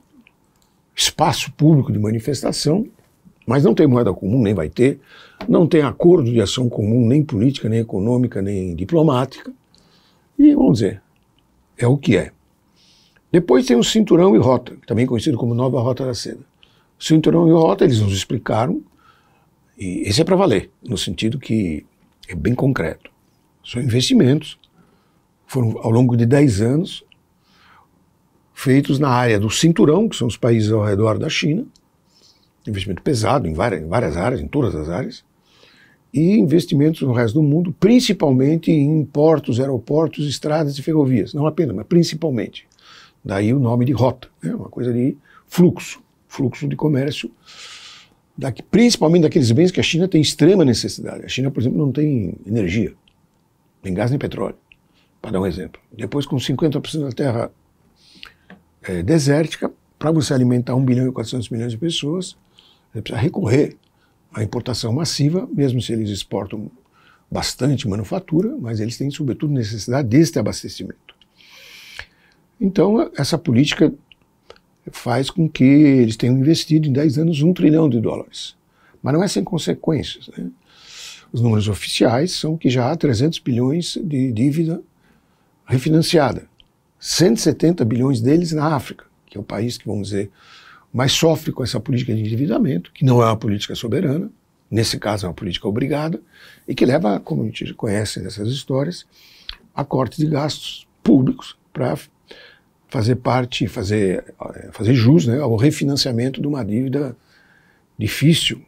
espaço público de manifestação mas não tem moeda comum, nem vai ter, não tem acordo de ação comum, nem política, nem econômica, nem diplomática. E vamos dizer, é o que é. Depois tem o cinturão e rota, também conhecido como nova rota da seda. Cinturão e rota, eles nos explicaram, e esse é para valer, no sentido que é bem concreto. São investimentos, foram ao longo de 10 anos, feitos na área do cinturão, que são os países ao redor da China, investimento pesado em várias, em várias áreas, em todas as áreas, e investimentos no resto do mundo, principalmente em portos, aeroportos, estradas e ferrovias. Não apenas, mas principalmente. Daí o nome de rota, né? uma coisa de fluxo, fluxo de comércio, daqui, principalmente daqueles bens que a China tem extrema necessidade. A China, por exemplo, não tem energia, nem gás nem petróleo, para dar um exemplo. Depois, com 50% da terra é, desértica, para você alimentar 1 bilhão e 400 milhões de pessoas, né, precisa recorrer à importação massiva, mesmo se eles exportam bastante manufatura, mas eles têm, sobretudo, necessidade deste abastecimento. Então, essa política faz com que eles tenham investido em 10 anos um trilhão de dólares. Mas não é sem consequências. Né? Os números oficiais são que já há 300 bilhões de dívida refinanciada, 170 bilhões deles na África, que é o país que, vamos dizer, mas sofre com essa política de endividamento, que não é uma política soberana, nesse caso é uma política obrigada, e que leva, como a gente conhece nessas histórias, a corte de gastos públicos para fazer parte, fazer, eh, fazer jus né, ao refinanciamento de uma dívida difícil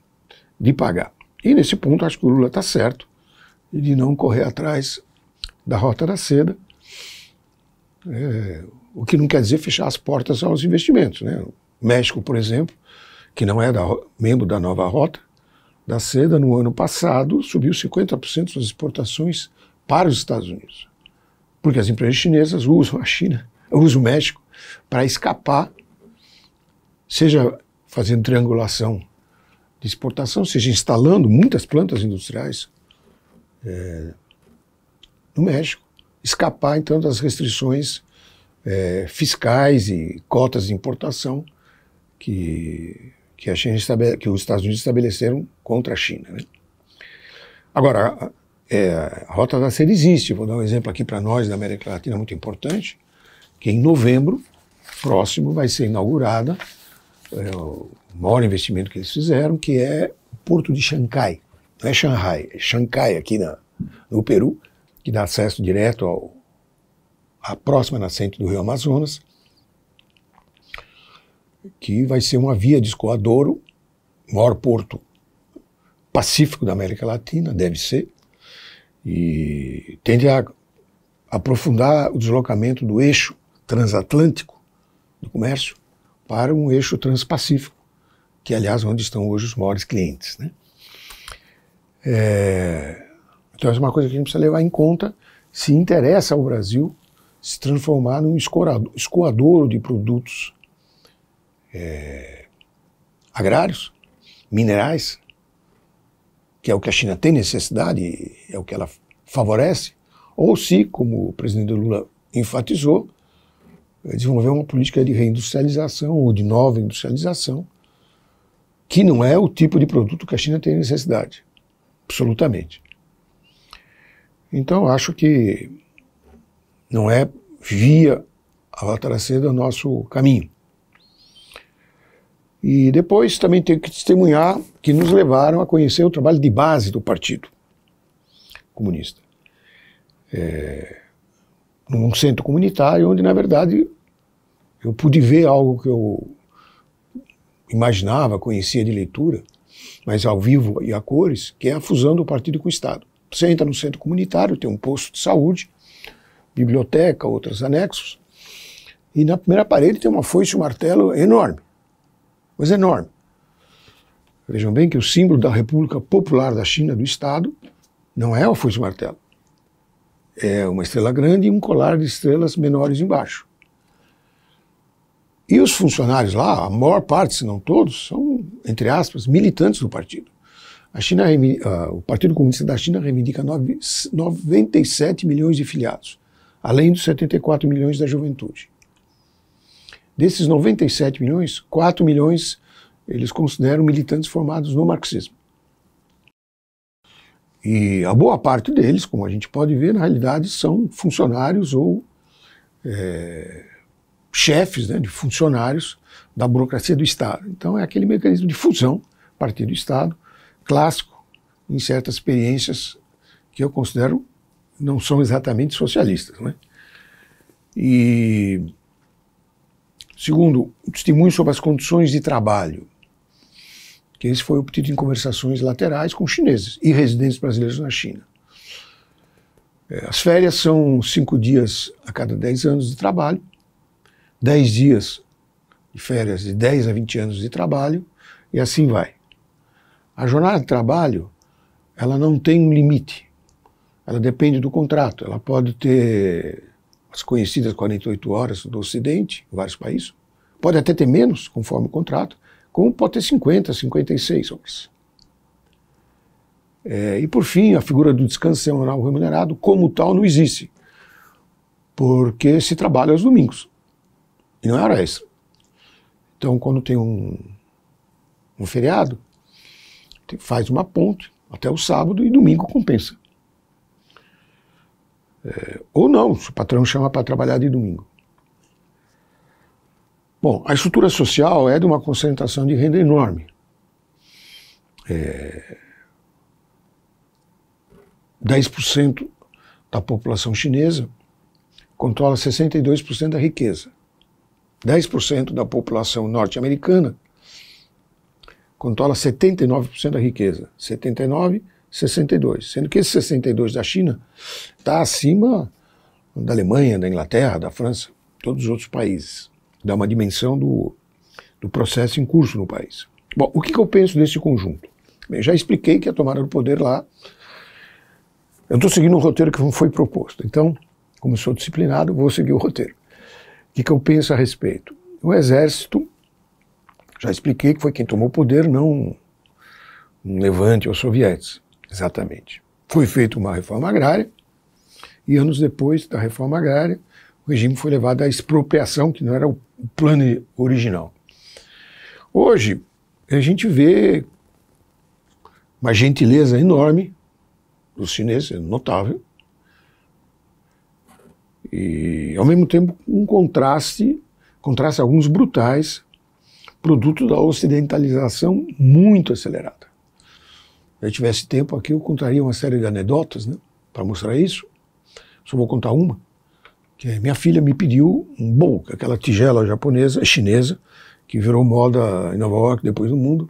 de pagar. E nesse ponto acho que o Lula está certo de não correr atrás da rota da seda, é, o que não quer dizer fechar as portas aos investimentos. Né? México, por exemplo, que não é membro da nova rota da seda, no ano passado subiu 50% suas exportações para os Estados Unidos. Porque as empresas chinesas usam a China, usam o México para escapar, seja fazendo triangulação de exportação, seja instalando muitas plantas industriais é, no México, escapar então das restrições é, fiscais e cotas de importação que, que, a China que os Estados Unidos estabeleceram contra a China. Né? Agora, é, a Rota da Seda existe, vou dar um exemplo aqui para nós da América Latina muito importante, que em novembro próximo vai ser inaugurada é, o maior investimento que eles fizeram, que é o Porto de Xangai. Não é Xangai, é Xangai aqui na, no Peru, que dá acesso direto ao, à próxima nascente do Rio Amazonas, que vai ser uma via de escoadouro, maior porto pacífico da América Latina, deve ser, e tende a aprofundar o deslocamento do eixo transatlântico do comércio para um eixo transpacífico, que aliás é onde estão hoje os maiores clientes. Né? É, então essa é uma coisa que a gente precisa levar em conta se interessa ao Brasil se transformar num escoadouro de produtos é, agrários, minerais, que é o que a China tem necessidade, é o que ela favorece, ou se, como o presidente Lula enfatizou, desenvolver uma política de reindustrialização ou de nova industrialização, que não é o tipo de produto que a China tem necessidade, absolutamente. Então, acho que não é via a Altalaceda o nosso caminho. E depois também tenho que testemunhar que nos levaram a conhecer o trabalho de base do Partido Comunista. É, num centro comunitário onde, na verdade, eu pude ver algo que eu imaginava, conhecia de leitura, mas ao vivo e a cores, que é a fusão do partido com o Estado. Você entra no centro comunitário, tem um posto de saúde, biblioteca, outros anexos, e na primeira parede tem uma foice e um martelo enorme mas é enorme. Vejam bem que o símbolo da República Popular da China, do Estado, não é o fuzil martelo. É uma estrela grande e um colar de estrelas menores embaixo. E os funcionários lá, a maior parte, se não todos, são, entre aspas, militantes do partido. A China, uh, o Partido Comunista da China reivindica nove, 97 milhões de filiados, além dos 74 milhões da juventude. Desses 97 milhões, 4 milhões eles consideram militantes formados no marxismo. E a boa parte deles, como a gente pode ver, na realidade são funcionários ou é, chefes né, de funcionários da burocracia do Estado. Então é aquele mecanismo de fusão, partido Estado, clássico em certas experiências que eu considero não são exatamente socialistas. Né? E Segundo, o testemunho sobre as condições de trabalho, que esse foi obtido em conversações laterais com chineses e residentes brasileiros na China. É, as férias são cinco dias a cada dez anos de trabalho, dez dias de férias de 10 a 20 anos de trabalho, e assim vai. A jornada de trabalho, ela não tem um limite. Ela depende do contrato. Ela pode ter as conhecidas 48 horas do Ocidente, em vários países, pode até ter menos, conforme o contrato, como pode ter 50, 56 horas. É, e por fim, a figura do descanso semanal remunerado, como tal, não existe, porque se trabalha aos domingos, e não é hora extra. Então, quando tem um, um feriado, faz uma ponte até o sábado e domingo compensa. É, ou não, se o patrão chama para trabalhar de domingo. Bom, a estrutura social é de uma concentração de renda enorme. É, 10% da população chinesa controla 62% da riqueza. 10% da população norte-americana controla 79% da riqueza. 79% 62, sendo que esse 62 da China está acima da Alemanha, da Inglaterra, da França, todos os outros países. Dá uma dimensão do, do processo em curso no país. Bom, o que, que eu penso desse conjunto? Bem, já expliquei que a tomada do poder lá. Eu estou seguindo o roteiro que foi proposto. Então, como sou disciplinado, vou seguir o roteiro. O que, que eu penso a respeito? O Exército, já expliquei que foi quem tomou o poder, não um levante aos soviéticos. Exatamente. Foi feita uma reforma agrária e anos depois da reforma agrária, o regime foi levado à expropriação, que não era o plano original. Hoje, a gente vê uma gentileza enorme dos chineses, é notável, e ao mesmo tempo um contraste, contraste alguns brutais, produto da ocidentalização muito acelerada. Se eu tivesse tempo aqui, eu contaria uma série de anedotas, né? Para mostrar isso. Só vou contar uma. Que é, minha filha me pediu um bowl, aquela tigela japonesa, chinesa, que virou moda em Nova York, depois do mundo,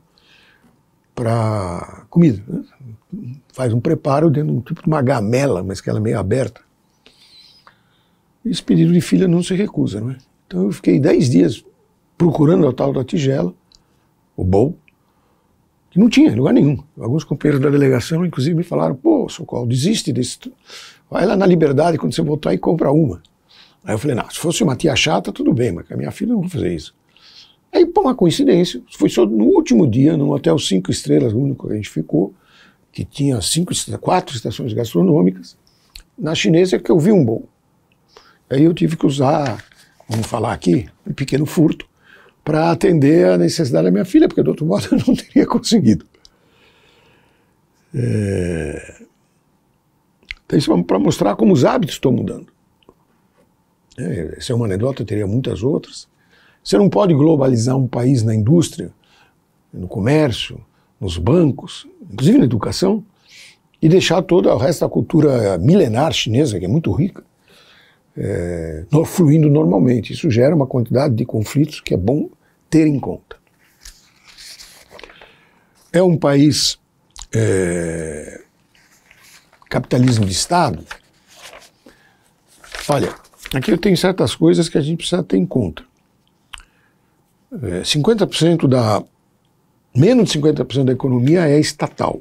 para comida. Né? Faz um preparo dentro de um tipo de uma gamela, mas que ela é meio aberta. Esse pedido de filha não se recusa, né? Então eu fiquei dez dias procurando a tal da tigela, o bowl, que não tinha lugar nenhum. Alguns companheiros da delegação, inclusive, me falaram: pô, Socorro, desiste desse. Vai lá na Liberdade quando você voltar e compra uma. Aí eu falei: não, se fosse uma tia chata, tudo bem, mas com a minha filha eu não vou fazer isso. Aí, por uma coincidência, foi só no último dia, num hotel cinco estrelas único que a gente ficou, que tinha cinco, quatro estações gastronômicas, na chinesa que eu vi um bom. Aí eu tive que usar, vamos falar aqui, um pequeno furto, para atender a necessidade da minha filha, porque de outro modo eu não teria conseguido. É... Então, isso é para mostrar como os hábitos estão mudando. É, essa é uma anedota, eu teria muitas outras. Você não pode globalizar um país na indústria, no comércio, nos bancos, inclusive na educação, e deixar todo o resto da cultura milenar chinesa, que é muito rica, é, fluindo normalmente. Isso gera uma quantidade de conflitos que é bom ter em conta. É um país é, capitalismo de Estado. Olha, aqui eu tenho certas coisas que a gente precisa ter em conta. É, 50% da. menos de 50% da economia é estatal.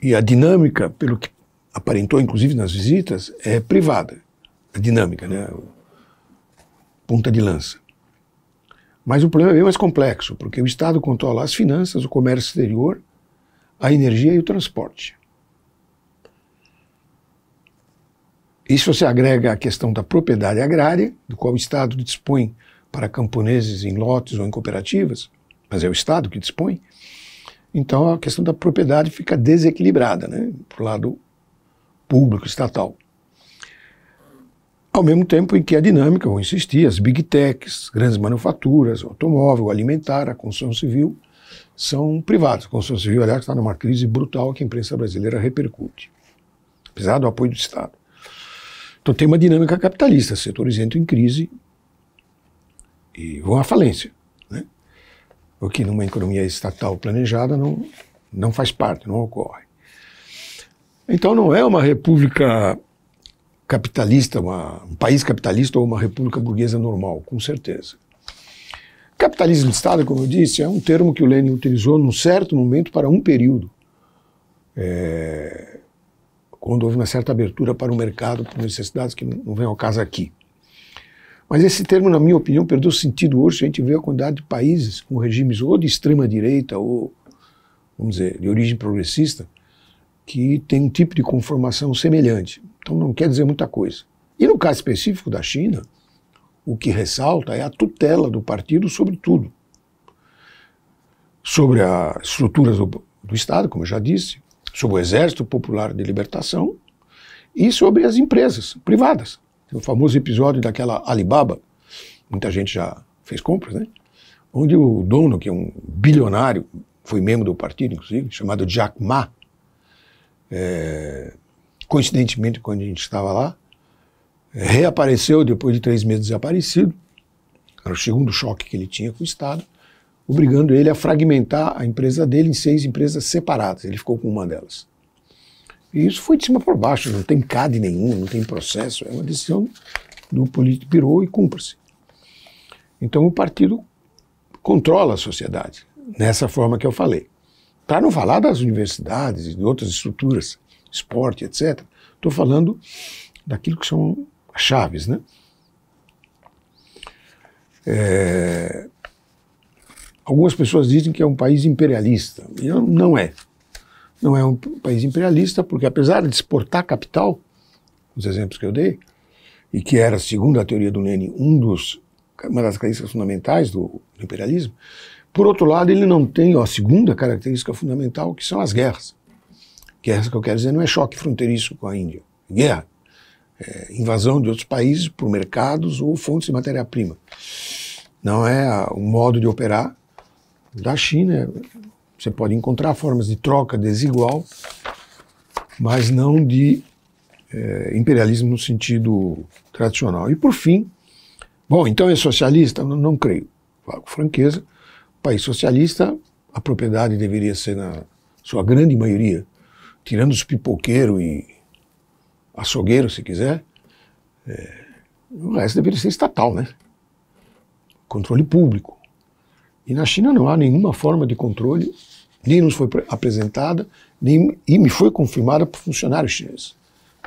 E a dinâmica, pelo que aparentou, inclusive nas visitas, é privada, a é dinâmica, né? Ponta de lança. Mas o problema é bem mais complexo, porque o Estado controla as finanças, o comércio exterior, a energia e o transporte. Isso se agrega à questão da propriedade agrária, do qual o Estado dispõe para camponeses em lotes ou em cooperativas, mas é o Estado que dispõe. Então a questão da propriedade fica desequilibrada, né? Por lado público, estatal. Ao mesmo tempo em que a dinâmica, vou insistir, as big techs, grandes manufaturas, automóvel, alimentar, a construção civil, são privados. A construção civil, aliás, está numa crise brutal que a imprensa brasileira repercute, apesar do apoio do Estado. Então tem uma dinâmica capitalista, setores entram em crise e vão à falência, né? o que numa economia estatal planejada não, não faz parte, não ocorre. Então não é uma república capitalista, uma, um país capitalista ou uma república burguesa normal, com certeza. Capitalismo de Estado, como eu disse, é um termo que o Lenin utilizou num certo momento para um período. É, quando houve uma certa abertura para o mercado por necessidades que não vem ao caso aqui. Mas esse termo, na minha opinião, perdeu sentido hoje. A gente vê a quantidade de países com regimes ou de extrema direita ou, vamos dizer, de origem progressista, que tem um tipo de conformação semelhante. Então não quer dizer muita coisa. E no caso específico da China, o que ressalta é a tutela do partido sobre tudo. Sobre as estruturas do, do Estado, como eu já disse, sobre o Exército Popular de Libertação e sobre as empresas privadas. o famoso episódio daquela Alibaba, muita gente já fez compras, né? Onde o dono, que é um bilionário, foi membro do partido, inclusive, chamado Jack Ma, é, coincidentemente, quando a gente estava lá, é, reapareceu depois de três meses desaparecido. Era o segundo choque que ele tinha com o Estado, obrigando ele a fragmentar a empresa dele em seis empresas separadas. Ele ficou com uma delas. E isso foi de cima para baixo, não tem CAD nenhum, não tem processo, é uma decisão do Politburo e cumpra-se. Então o partido controla a sociedade, nessa forma que eu falei. Para tá, não falar das universidades e de outras estruturas, esporte, etc. Estou falando daquilo que são as chaves, né? É... Algumas pessoas dizem que é um país imperialista. não é. Não é um país imperialista porque, apesar de exportar capital, os exemplos que eu dei, e que era, segundo a teoria do Lenin, um dos, uma das características fundamentais do imperialismo, por outro lado, ele não tem ó, a segunda característica fundamental, que são as guerras. Guerras que eu quero dizer não é choque fronteiriço com a Índia, é guerra, é, invasão de outros países por mercados ou fontes de matéria-prima. Não é o ah, modo de operar da China. Você pode encontrar formas de troca desigual, mas não de é, imperialismo no sentido tradicional. E por fim, bom, então é socialista? Não, não creio. Falo com franqueza país socialista, a propriedade deveria ser, na sua grande maioria, tirando os pipoqueiros e açougueiros, se quiser, é, o resto deveria ser estatal, né? Controle público. E na China não há nenhuma forma de controle, nem nos foi apresentada, nem, e me foi confirmada por funcionários chineses.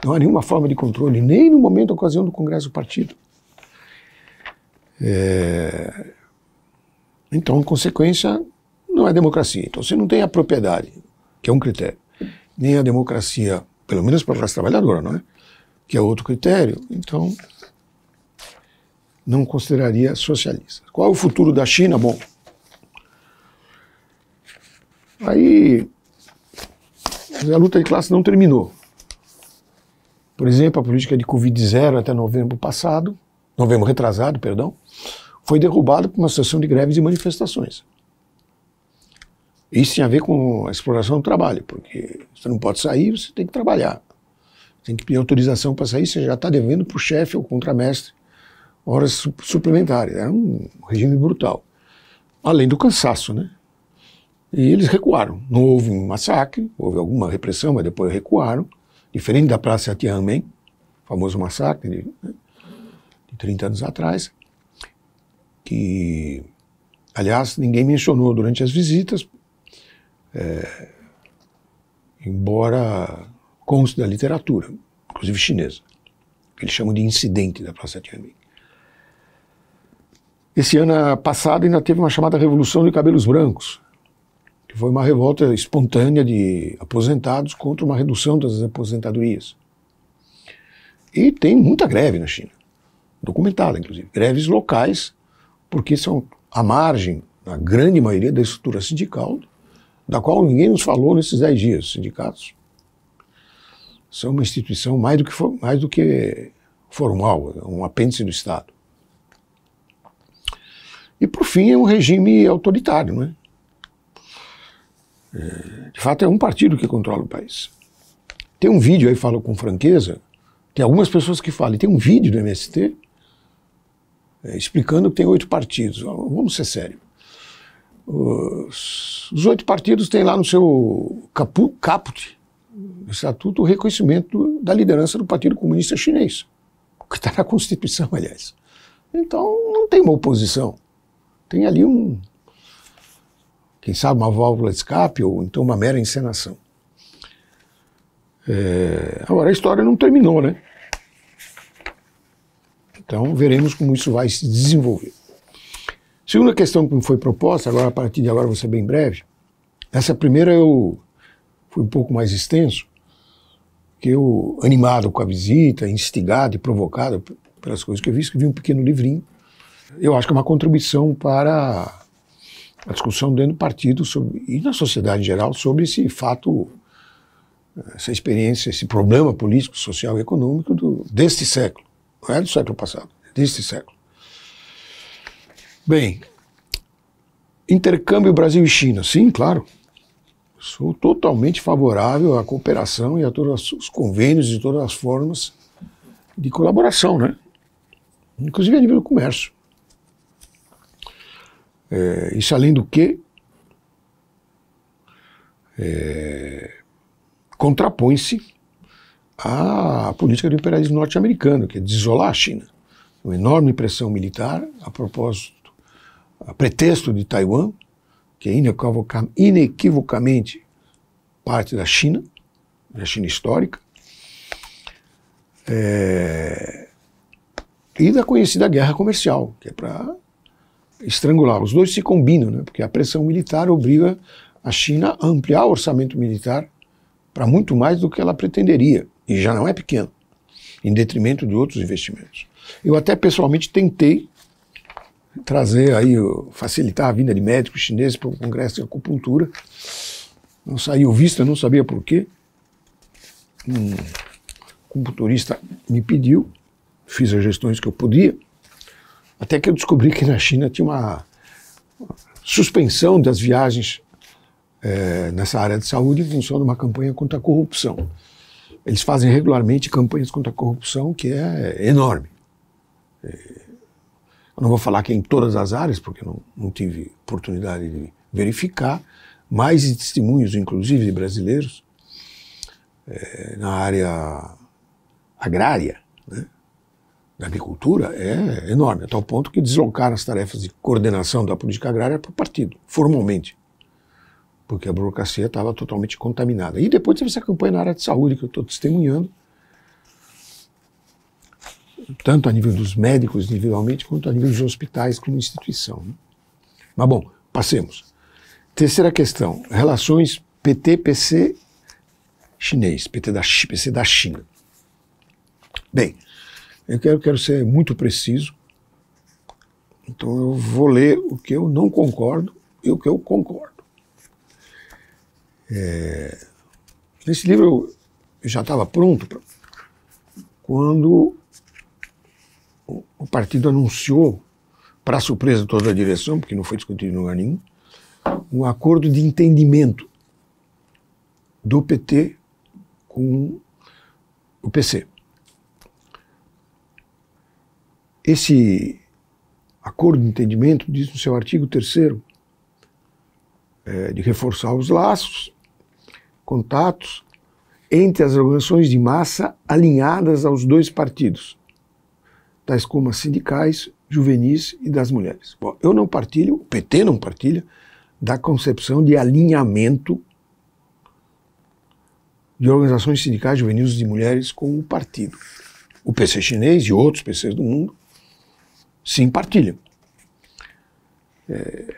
Não há nenhuma forma de controle, nem no momento da ocasião do Congresso do Partido. É, então, em consequência, não é democracia. Então, você não tem a propriedade, que é um critério, nem a democracia, pelo menos para a classe trabalhadora, não é? Que é outro critério. Então, não consideraria socialista. Qual é o futuro da China? Bom, aí a luta de classe não terminou. Por exemplo, a política de Covid zero até novembro passado, novembro retrasado, perdão, foi derrubado por uma sessão de greves e manifestações. Isso tinha a ver com a exploração do trabalho, porque você não pode sair, você tem que trabalhar. Tem que pedir autorização para sair, você já está devendo para o chefe ou contramestre horas suplementares. Era é um regime brutal. Além do cansaço, né? E eles recuaram. Não houve um massacre, houve alguma repressão, mas depois recuaram. Diferente da Praça Tiananmen, famoso massacre de, né, de 30 anos atrás que, aliás, ninguém mencionou durante as visitas, é, embora conste da literatura, inclusive chinesa, que eles chamam de incidente da Praça Tiananmen. Esse ano passado ainda teve uma chamada Revolução de Cabelos Brancos, que foi uma revolta espontânea de aposentados contra uma redução das aposentadorias. E tem muita greve na China, documentada inclusive, greves locais porque são a margem a grande maioria da estrutura sindical, da qual ninguém nos falou nesses dez dias, sindicatos. São uma instituição mais do que, mais do que formal, um apêndice do Estado. E, por fim, é um regime autoritário, né? De fato, é um partido que controla o país. Tem um vídeo aí, falo com franqueza, tem algumas pessoas que falam, tem um vídeo do MST é, explicando que tem oito partidos. Vamos ser sérios. Os, os, oito partidos têm lá no seu capu, caput, no estatuto, o reconhecimento da liderança do Partido Comunista Chinês, que está na Constituição, aliás. Então, não tem uma oposição. Tem ali um, quem sabe, uma válvula de escape ou então uma mera encenação. É, agora, a história não terminou, né? Então, veremos como isso vai se desenvolver. Segunda questão que me foi proposta, agora a partir de agora vou ser bem breve. Essa primeira eu fui um pouco mais extenso, que eu, animado com a visita, instigado e provocado pelas coisas que eu vi, escrevi um pequeno livrinho. Eu acho que é uma contribuição para a discussão dentro do partido sobre, e na sociedade em geral sobre esse fato, essa experiência, esse problema político, social e econômico do, deste século. Não é do século passado, deste século. Bem, intercâmbio Brasil e China, sim, claro. Sou totalmente favorável à cooperação e a todos os convênios e todas as formas de colaboração, né? Inclusive a nível do comércio. É, isso além do que é, contrapõe-se a política do imperialismo norte-americano, que é desolar a China. Uma enorme pressão militar a propósito, a pretexto de Taiwan, que é inequivocamente parte da China, da China histórica, é, e da conhecida guerra comercial, que é para estrangular. Os dois se combinam, né, porque a pressão militar obriga a China a ampliar o orçamento militar para muito mais do que ela pretenderia e já não é pequeno, em detrimento de outros investimentos. Eu até pessoalmente tentei trazer aí, facilitar a vinda de médicos chineses para o Congresso de Acupuntura. Não saiu vista não sabia por quê. Um computurista me pediu, fiz as gestões que eu podia, até que eu descobri que na China tinha uma suspensão das viagens é, nessa área de saúde em função de uma campanha contra a corrupção. Eles fazem regularmente campanhas contra a corrupção, que é enorme. É, eu não vou falar que é em todas as áreas, porque não, não tive oportunidade de verificar, mas testemunhos, inclusive de brasileiros, é, na área agrária, né, da agricultura, é enorme, a tal ponto que deslocaram as tarefas de coordenação da política agrária para o partido, formalmente porque a burocracia estava totalmente contaminada. E depois teve essa campanha na área de saúde que eu estou testemunhando, tanto a nível dos médicos individualmente, quanto a nível dos hospitais como instituição. Né? Mas bom, passemos. Terceira questão, relações PT-PC chinês, PT da, PC da China. Bem, eu quero, quero ser muito preciso, então eu vou ler o que eu não concordo e o que eu concordo. É, esse livro já estava pronto pra, quando o, partido anunciou, para surpresa de toda a direção, porque não foi discutido em lugar nenhum, um acordo de entendimento do PT com o PC. Esse acordo de entendimento diz no seu artigo 3 é, de reforçar os laços contatos entre as organizações de massa alinhadas aos dois partidos, tais como as sindicais, juvenis e das mulheres. Bom, eu não partilho, o PT não partilha, da concepção de alinhamento de organizações sindicais juvenis de mulheres com o partido. O PC chinês e outros PCs do mundo sim partilham. É,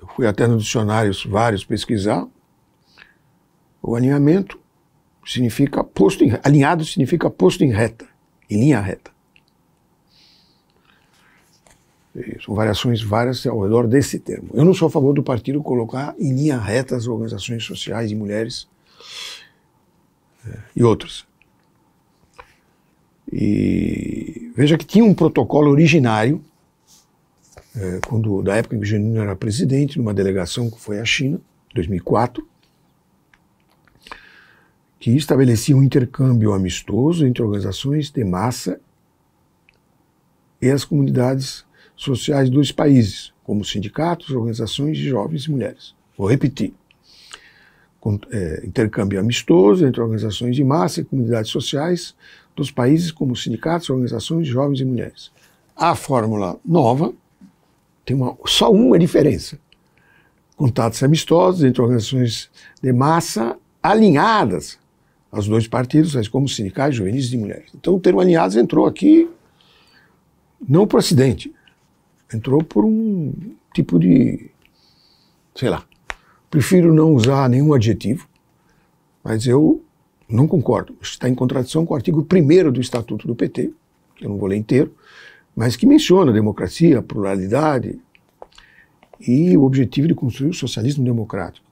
eu fui até nos dicionários vários pesquisar, o alinhamento significa posto em, alinhado significa posto em reta, em linha reta. É são variações várias ao redor desse termo. Eu não sou a favor do partido colocar em linha reta as organizações sociais e mulheres é, e outras. E veja que tinha um protocolo originário, é, quando, da época em que o Genuíno era presidente, numa delegação que foi à China, 2004, que estabelecia um intercâmbio amistoso entre organizações de massa e as comunidades sociais dos países, como sindicatos, organizações de jovens e mulheres. Vou repetir. É, intercâmbio amistoso entre organizações de massa e comunidades sociais dos países, como sindicatos, organizações de jovens e mulheres. A fórmula nova tem uma, só uma diferença: contatos amistosos entre organizações de massa alinhadas aos dois partidos, mas como sindicais, juvenis e mulheres. Então o termo alinhados entrou aqui não por acidente, entrou por um tipo de, sei lá, prefiro não usar nenhum adjetivo, mas eu não concordo. Está em contradição com o artigo 1 do Estatuto do PT, que eu não vou ler inteiro, mas que menciona a democracia, a pluralidade e o objetivo de construir o socialismo democrático.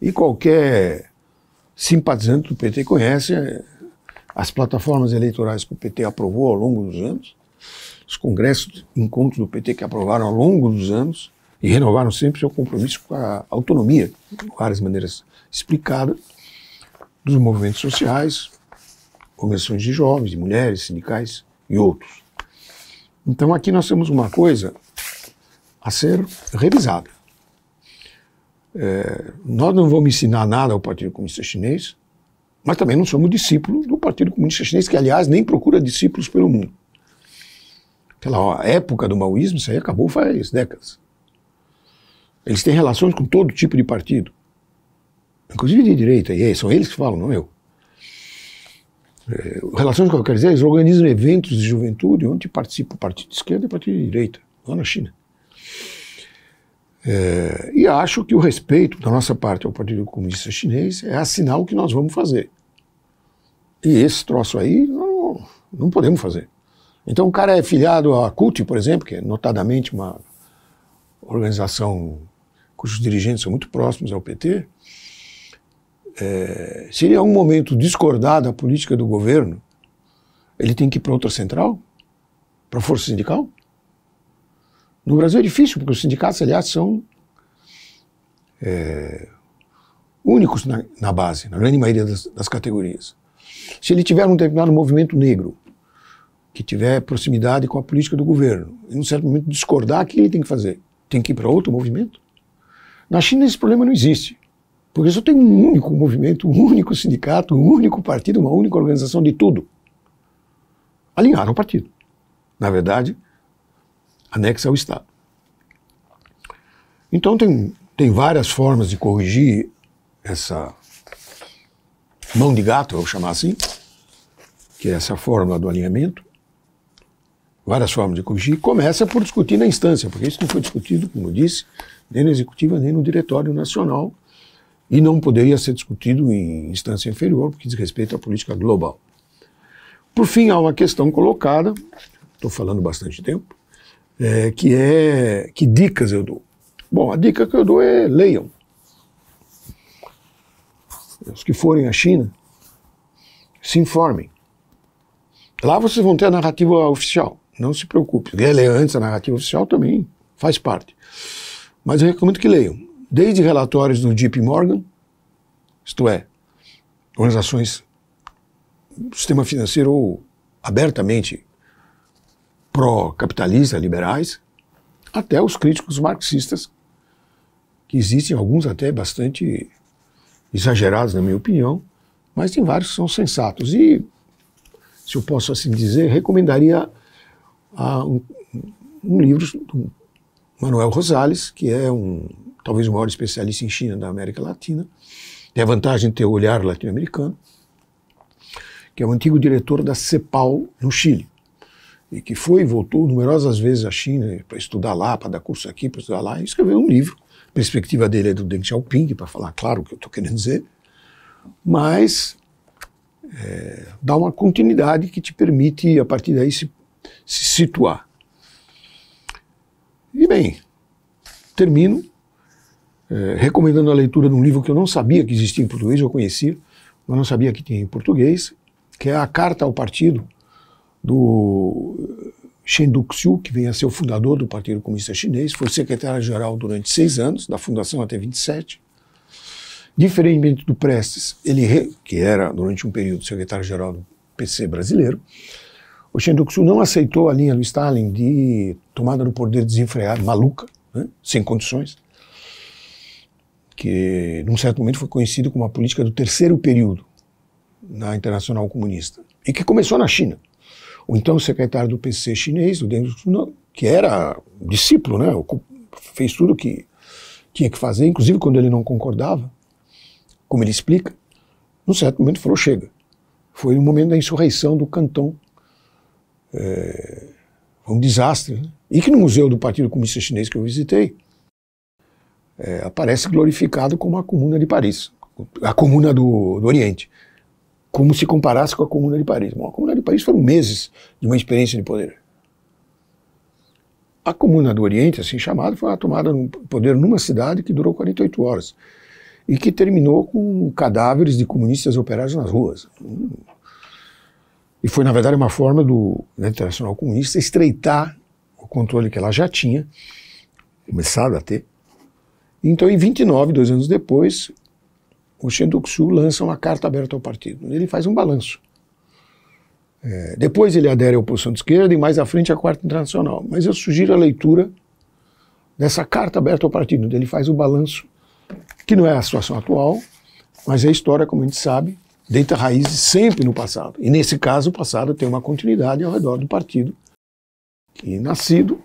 E qualquer simpatizante do PT conhece é, as plataformas eleitorais que o PT aprovou ao longo dos anos, os congressos, encontros do PT que aprovaram ao longo dos anos e renovaram sempre seu compromisso com a autonomia, de várias maneiras explicadas, dos movimentos sociais, organizações de jovens, de mulheres, sindicais e outros. Então aqui nós temos uma coisa a ser revisada. É, nós não vamos ensinar nada ao Partido Comunista Chinês, mas também não somos discípulos do Partido Comunista Chinês, que, aliás, nem procura discípulos pelo mundo. Aquela ó, época do maoísmo, isso aí acabou faz décadas. Eles têm relações com todo tipo de partido, inclusive de direita, e aí, são eles que falam, não eu. É, relações com a quer dizer, eles organizam eventos de juventude onde participa o partido de esquerda e o partido de direita, lá na China. É, e acho que o respeito da nossa parte ao Partido Comunista Chinês é assinar o que nós vamos fazer. E esse troço aí não, não podemos fazer. Então o cara é filiado à CUT, por exemplo, que é notadamente uma organização cujos dirigentes são muito próximos ao PT. É, se ele em algum momento discordar da política do governo, ele tem que ir para outra central? Para a força sindical? No Brasil é difícil, porque os sindicatos, aliás, são é, únicos na, na, base, na grande maioria das, das categorias. Se ele tiver um determinado movimento negro, que tiver proximidade com a política do governo, em um certo momento discordar, o que ele tem que fazer? Tem que ir para outro movimento? Na China esse problema não existe, porque só tem um único movimento, um único sindicato, um único partido, uma única organização de tudo. Alinharam o partido. Na verdade, anexa ao Estado. Então, tem, tem várias formas de corrigir essa mão de gato, vou chamar assim, que é essa fórmula do alinhamento. Várias formas de corrigir. Começa por discutir na instância, porque isso não foi discutido, como eu disse, nem na executiva, nem no Diretório Nacional. E não poderia ser discutido em instância inferior, porque diz respeito à política global. Por fim, há uma questão colocada, estou falando bastante tempo, é, que é que dicas eu dou. Bom, a dica que eu dou é leiam. Os que forem à China, se informem. Lá vocês vão ter a narrativa oficial, não se preocupe. Quer ler antes a narrativa oficial também faz parte. Mas eu recomendo que leiam, desde relatórios do JP Morgan, isto é, organizações do sistema financeiro abertamente pró-capitalistas, liberais, até os críticos marxistas, que existem alguns até bastante exagerados, na minha opinião, mas tem vários que são sensatos. E, se eu posso assim dizer, recomendaria a, um, um, livro do Manuel Rosales, que é um talvez o maior especialista em China da América Latina, tem a vantagem de ter o olhar latino-americano, que é o antigo diretor da CEPAL no Chile e que foi e voltou numerosas vezes à China para estudar lá, para dar curso aqui, para estudar lá, e escreveu um livro. A perspectiva dele é do Deng Xiaoping, para falar claro o que eu estou querendo dizer, mas é, dá uma continuidade que te permite, a partir daí, se, se situar. E bem, termino é, recomendando a leitura de um livro que eu não sabia que existia em português, eu conhecia, mas não sabia que tinha em português, que é A Carta ao Partido, do Chen Duxiu, que vem a ser o fundador do Partido Comunista Chinês, foi secretário-geral durante seis anos, da fundação até 27. Diferentemente do Prestes, ele que era durante um período secretário-geral do PC brasileiro, o Chen Duxiu não aceitou a linha do Stalin de tomada do poder desenfreada, maluca, né, sem condições, que num certo momento foi conhecido como a política do terceiro período na Internacional Comunista, e que começou na China. Então o então secretário do PC chinês, o Deng Xunong, que era discípulo, né, fez tudo o que tinha que fazer, inclusive quando ele não concordava, como ele explica, num certo momento falou chega. Foi no momento da insurreição do Cantão. É, foi um desastre. Né? E que no Museu do Partido Comunista Chinês que eu visitei, é, aparece glorificado como a Comuna de Paris, a Comuna do, do Oriente como se comparasse com a Comuna de Paris. Bom, a Comuna de Paris foram meses de uma experiência de poder. A Comuna do Oriente, assim chamada, foi uma tomada de poder numa cidade que durou 48 horas e que terminou com cadáveres de comunistas operários nas ruas. E foi, na verdade, uma forma do né, Internacional Comunista estreitar o controle que ela já tinha, começado a ter. Então, em 29, dois anos depois, o Xeduk Su lança uma carta aberta ao partido. Ele faz um balanço. É, depois ele adere à oposição de esquerda e mais à frente à Quarta Internacional. Mas eu sugiro a leitura dessa carta aberta ao partido, onde ele faz o balanço, que não é a situação atual, mas é a história, como a gente sabe, deita raízes sempre no passado. E nesse caso, o passado tem uma continuidade ao redor do partido, que nascido,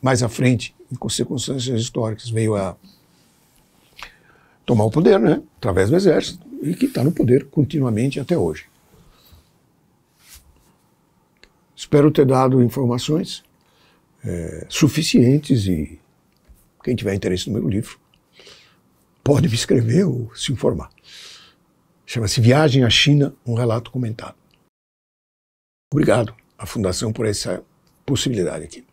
mais à frente, em circunstâncias históricas, veio a tomar o poder, né? Através do exército e que está no poder continuamente até hoje. Espero ter dado informações é, suficientes e quem tiver interesse no meu livro pode me escrever ou se informar. Chama-se Viagem à China, um relato comentado. Obrigado à Fundação por essa possibilidade aqui.